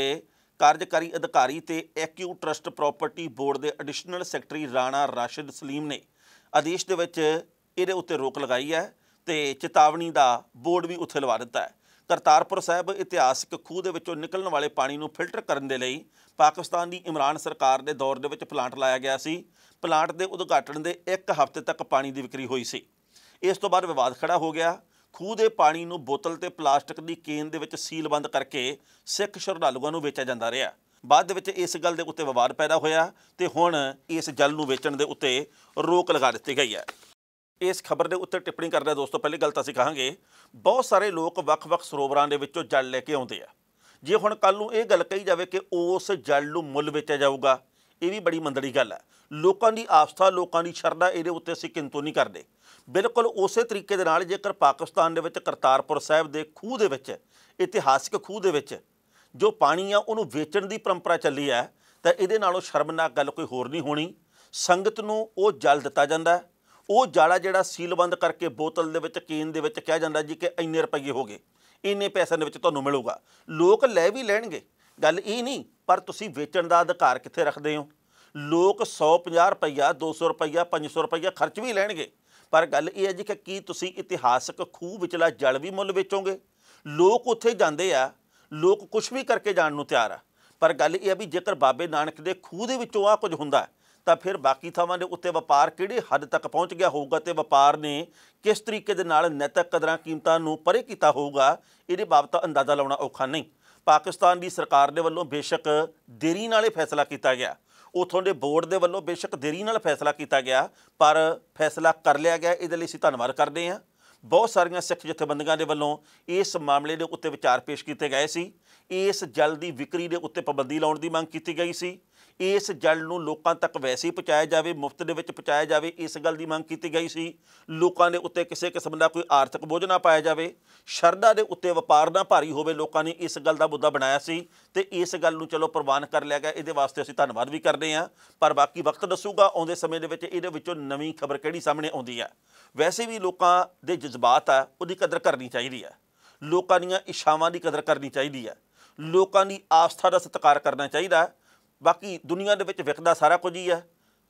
ਕਾਰਜਕਾਰੀ ਅਧਿਕਾਰੀ ਤੇ ਐਕਿਊ ਟਰਸਟ ਪ੍ਰਾਪਰਟੀ ਬੋਰਡ ਦੇ ਐਡੀਸ਼ਨਲ ਸੈਕਟਰੀ ਰਾਣਾ ਰਾਸ਼ਿਦ ਸਲੀਮ ਨੇ ਆਦੇਸ਼ ਦੇ ਵਿੱਚ ਇਹਦੇ ਉੱਤੇ ਰੋਕ ਲਗਾਈ ਹੈ ਤੇ ਚੇਤਾਵਨੀ ਦਾ ਬੋਰਡ ਵੀ ਉੱਥੇ ਲਵਾ ਦਿੱਤਾ ਹੈ ਕਰਤਾਰਪੁਰ ਸਾਹਿਬ ਇਤਿਹਾਸਿਕ ਖੂਹ ਦੇ ਵਿੱਚੋਂ ਨਿਕਲਣ ਵਾਲੇ ਪਾਣੀ ਨੂੰ ਫਿਲਟਰ ਕਰਨ ਦੇ ਲਈ ਪਾਕਿਸਤਾਨ ਦੀ ਇਮਰਾਨ ਸਰਕਾਰ ਦੇ ਦੌਰ ਦੇ ਵਿੱਚ ਪਲਾਂਟ ਲਾਇਆ ਗਿਆ ਸੀ ਪਲਾਂਟ ਦੇ ਉਦਘਾਟਨ ਦੇ ਇੱਕ ਹਫ਼ਤੇ ਤੱਕ ਪਾਣੀ ਦੀ ਵਿਕਰੀ ਹੋਈ ਸੀ ਇਸ ਤੋਂ ਬਾਅਦ ਵਿਵਾਦ ਖੜਾ ਹੋ ਗਿਆ ਖੂਹ ਦੇ ਪਾਣੀ ਨੂੰ ਬੋਤਲ ਤੇ ਪਲਾਸਟਿਕ ਦੀ ਕੇਨ ਦੇ ਵਿੱਚ ਸੀਲਬੰਦ ਕਰਕੇ ਸਿੱਖ ਸ਼ਰਧਾਲੂਆਂ ਨੂੰ ਵੇਚਿਆ ਜਾਂਦਾ ਰਿਹਾ ਬਾਅਦ ਦੇ ਵਿੱਚ ਇਸ ਗੱਲ ਦੇ ਉੱਤੇ ਵਿਵਾਦ ਪੈਦਾ ਹੋਇਆ ਤੇ ਹੁਣ ਇਸ ਜਲ ਨੂੰ ਵੇਚਣ ਦੇ ਉੱਤੇ ਰੋਕ ਲਗਾ ਦਿੱਤੀ ਗਈ ਹੈ ਇਸ ਖਬਰ ਦੇ ਉੱਤੇ ਟਿੱਪਣੀ ਕਰਦਾ ਦੋਸਤੋ ਪਹਿਲੀ ਗੱਲ ਤਾਂ ਅਸੀਂ ਕਹਾਂਗੇ ਬਹੁਤ ਸਾਰੇ ਲੋਕ ਵੱਖ-ਵੱਖ ਸਰੋਵਰਾਂ ਦੇ ਵਿੱਚੋਂ ਜਲ ਲੈ ਕੇ ਆਉਂਦੇ ਆ ਜੇ ਹੁਣ ਕੱਲ ਨੂੰ ਇਹ ਗੱਲ ਕਹੀ ਜਾਵੇ ਕਿ ਉਸ ਜਲ ਨੂੰ ਮੁੱਲ ਵੇਚਿਆ ਜਾਊਗਾ ਇਹ ਵੀ ਬੜੀ ਮੰਦੜੀ ਗੱਲ ਹੈ ਲੋਕਾਂ ਦੀ ਆਸਥਾ ਲੋਕਾਂ ਦੀ ਸ਼ਰਧਾ ਇਹਦੇ ਉੱਤੇ ਅਸੀਂ ਕਿੰਤੂ ਨਹੀਂ ਕਰਦੇ ਬਿਲਕੁਲ ਉਸੇ ਤਰੀਕੇ ਦੇ ਨਾਲ ਜੇਕਰ ਪਾਕਿਸਤਾਨ ਦੇ ਵਿੱਚ ਕਰਤਾਰਪੁਰ ਸਾਹਿਬ ਦੇ ਖੂਹ ਦੇ ਵਿੱਚ ਇਤਿਹਾਸਿਕ ਖੂਹ ਦੇ ਵਿੱਚ ਜੋ ਪਾਣੀ ਆ ਉਹਨੂੰ ਵੇਚਣ ਦੀ ਪਰੰਪਰਾ ਚੱਲੀ ਹੈ ਤਾਂ ਇਹਦੇ ਨਾਲੋਂ ਸ਼ਰਮਨਾਕ ਗੱਲ ਕੋਈ ਹੋਰ ਨਹੀਂ ਹੋਣੀ ਸੰਗਤ ਨੂੰ ਉਹ ਜਲ ਦਿੱਤਾ ਜਾਂਦਾ ਉਹ ਜਾਲਾ ਜਿਹੜਾ ਸੀਲਬੰਦ ਕਰਕੇ ਬੋਤਲ ਦੇ ਵਿੱਚ ਕੀਨ ਦੇ ਵਿੱਚ ਕਿਹਾ ਜਾਂਦਾ ਜੀ ਕਿ ਇੰਨੇ ਰੁਪਏ ਹੋ ਗਏ ਇੰਨੇ ਪੈਸੇ ਦੇ ਵਿੱਚ ਤੁਹਾਨੂੰ ਮਿਲੂਗਾ ਲੋਕ ਲੈ ਵੀ ਲੈਣਗੇ ਗੱਲ ਇਹ ਨਹੀਂ ਪਰ ਤੁਸੀਂ ਵੇਚਣ ਦਾ ਅਧਿਕਾਰ ਕਿੱਥੇ ਰੱਖਦੇ ਹੋ ਲੋਕ 150 ਰੁਪਈਆ 200 ਰੁਪਈਆ 500 ਰੁਪਈਆ ਖਰਚ ਵੀ ਲੈਣਗੇ ਪਰ ਗੱਲ ਇਹ ਹੈ ਜੀ ਕਿ ਕੀ ਤੁਸੀਂ ਇਤਿਹਾਸਕ ਖੂਹ ਵਿਚਲਾ ਜਲ ਵੀ ਮੁੱਲ ਵੇਚੋਗੇ ਲੋਕ ਉੱਥੇ ਜਾਂਦੇ ਆ ਲੋਕ ਕੁਝ ਵੀ ਕਰਕੇ ਜਾਣ ਨੂੰ ਤਿਆਰ ਆ ਪਰ ਗੱਲ ਇਹ ਹੈ ਵੀ ਜੇਕਰ ਬਾਬੇ ਨਾਨਕ ਦੇ ਖੂਹ ਦੇ ਵਿੱਚੋਂ ਆ ਕੁਝ ਹੁੰਦਾ ਤਾਂ ਫਿਰ ਬਾਕੀ ਥਾਵਾਂ ਦੇ ਉੱਤੇ ਵਪਾਰ ਕਿਹੜੇ ਹੱਦ ਤੱਕ ਪਹੁੰਚ ਗਿਆ ਹੋਊਗਾ ਤੇ ਵਪਾਰ ਨੇ ਕਿਸ ਤਰੀਕੇ ਦੇ ਨਾਲ ਨੈਤਿਕ ਕਦਰਾਂ ਕੀਮਤਾਂ ਨੂੰ ਪਰੇ ਕੀਤਾ ਹੋਊਗਾ ਇਹਦੇ ਬਾਬਤ ਅੰਦਾਜ਼ਾ ਲਾਉਣਾ ਔਖਾ ਨਹੀਂ ਪਾਕਿਸਤਾਨ ਦੀ ਸਰਕਾਰ ਦੇ ਵੱਲੋਂ ਬੇਸ਼ੱਕ ਦੇਰੀ ਨਾਲ ਇਹ ਫੈਸਲਾ ਕੀਤਾ ਗਿਆ ਉਥੋਂ ਦੇ ਬੋਰਡ ਦੇ ਵੱਲੋਂ ਬੇਸ਼ੱਕ ਦੇਰੀ ਨਾਲ ਫੈਸਲਾ ਕੀਤਾ ਗਿਆ ਪਰ ਫੈਸਲਾ ਕਰ ਲਿਆ ਗਿਆ ਇਹਦੇ ਲਈ ਅਸੀਂ ਧੰਨਵਾਦ ਕਰਦੇ ਹਾਂ ਬਹੁਤ ਸਾਰੀਆਂ ਸਿੱਖ ਜਥੇਬੰਦੀਆਂ ਦੇ ਵੱਲੋਂ ਇਸ ਮਾਮਲੇ ਦੇ ਉੱਤੇ ਵਿਚਾਰ ਪੇਸ਼ ਕੀਤੇ ਗਏ ਸੀ ਇਸ ਜਲਦੀ ਵਿਕਰੀ ਦੇ ਉੱਤੇ ਪਾਬੰਦੀ ਲਾਉਣ ਦੀ ਮੰਗ ਕੀਤੀ ਗਈ ਸੀ ਇਸ ਜਲ ਨੂੰ ਲੋਕਾਂ ਤੱਕ ਵੈਸੇ ਹੀ ਪਹੁੰਚਾਇਆ ਜਾਵੇ ਮੁਫਤ ਦੇ ਵਿੱਚ ਪਹੁੰਚਾਇਆ ਜਾਵੇ ਇਸ ਗੱਲ ਦੀ ਮੰਗ ਕੀਤੀ ਗਈ ਸੀ ਲੋਕਾਂ ਦੇ ਉੱਤੇ ਕਿਸੇ ਕਿਸਮ ਦਾ ਕੋਈ ਆਰਥਿਕ ਬੋਝ ਨਾ ਪਾਇਆ ਜਾਵੇ ਸ਼ਰਧਾ ਦੇ ਉੱਤੇ ਵਪਾਰ ਨਾ ਭਾਰੀ ਹੋਵੇ ਲੋਕਾਂ ਨੇ ਇਸ ਗੱਲ ਦਾ ਮੁੱਦਾ ਬਣਾਇਆ ਸੀ ਤੇ ਇਸ ਗੱਲ ਨੂੰ ਚਲੋ ਪ੍ਰਵਾਨ ਕਰ ਲਿਆ ਗਿਆ ਇਹਦੇ ਵਾਸਤੇ ਅਸੀਂ ਧੰਨਵਾਦ ਵੀ ਕਰਦੇ ਹਾਂ ਪਰ ਬਾਕੀ ਵਕਤ ਦੱਸੂਗਾ ਆਉਂਦੇ ਸਮੇਂ ਦੇ ਵਿੱਚ ਇਹਦੇ ਵਿੱਚੋਂ ਨਵੀਂ ਖਬਰ ਕਿਹੜੀ ਸਾਹਮਣੇ ਆਉਂਦੀ ਹੈ ਵੈਸੇ ਵੀ ਲੋਕਾਂ ਦੇ ਜਜ਼ਬਾਤ ਆ ਉਹਦੀ ਕਦਰ ਕਰਨੀ ਚਾਹੀਦੀ ਹੈ ਲੋਕਾਂ ਦੀਆਂ ਇਸ਼ਾਵਾਂ ਦੀ ਕਦਰ ਕਰਨੀ ਚਾਹੀਦੀ ਹੈ ਲੋਕਾਂ ਦੀ ਆਸਥਾ ਦਾ ਸਤਿਕਾਰ ਕਰਨਾ ਚਾਹੀਦਾ ਬਾਕੀ ਦੁਨੀਆ ਦੇ ਵਿੱਚ ਵਿਕਦਾ ਸਾਰਾ ਕੁਝ ਹੀ ਹੈ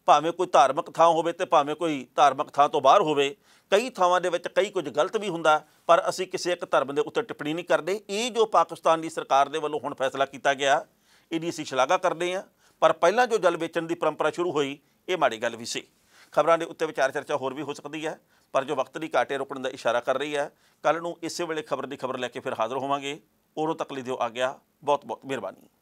ਭਾਵੇਂ ਕੋਈ ਧਾਰਮਿਕ ਥਾਂ ਹੋਵੇ ਤੇ ਭਾਵੇਂ ਕੋਈ ਧਾਰਮਿਕ ਥਾਂ ਤੋਂ ਬਾਹਰ ਹੋਵੇ ਕਈ ਥਾਵਾਂ ਦੇ ਵਿੱਚ ਕਈ ਕੁਝ ਗਲਤ ਵੀ ਹੁੰਦਾ ਪਰ ਅਸੀਂ ਕਿਸੇ ਇੱਕ ਧਰਮ ਦੇ ਉੱਤੇ ਟਿੱਪਣੀ ਨਹੀਂ ਕਰਦੇ ਇਹ ਜੋ ਪਾਕਿਸਤਾਨ ਦੀ ਸਰਕਾਰ ਦੇ ਵੱਲੋਂ ਹੁਣ ਫੈਸਲਾ ਕੀਤਾ ਗਿਆ ਇਹਦੀ ਅਸੀਂ ਸ਼ਲਾਘਾ ਕਰਦੇ ਹਾਂ ਪਰ ਪਹਿਲਾਂ ਜੋ ਜਲ ਵੇਚਣ ਦੀ ਪਰੰਪਰਾ ਸ਼ੁਰੂ ਹੋਈ ਇਹ ਮਾੜੀ ਗੱਲ ਵੀ ਸੀ ਖਬਰਾਂ ਦੇ ਉੱਤੇ ਵਿਚਾਰ ਚਰਚਾ ਹੋਰ ਵੀ ਹੋ ਸਕਦੀ ਹੈ ਪਰ ਜੋ ਵਕਤ ਦੀ ਘਾਟੇ ਰੁਕਣ ਦਾ ਇਸ਼ਾਰਾ ਕਰ ਰਹੀ ਹੈ ਕੱਲ ਨੂੰ ਇਸੇ ਵੇਲੇ ਖਬਰ ਦੀ ਖਬਰ ਲੈ ਕੇ ਫਿਰ ਹਾਜ਼ਰ ਹੋਵਾਂਗੇ ਉਦੋਂ ਤੱਕ ਲਈ ਦਿਓ ਆ ਗਿਆ ਬਹੁਤ ਬਹੁਤ ਮਿਹਰਬਾਨੀ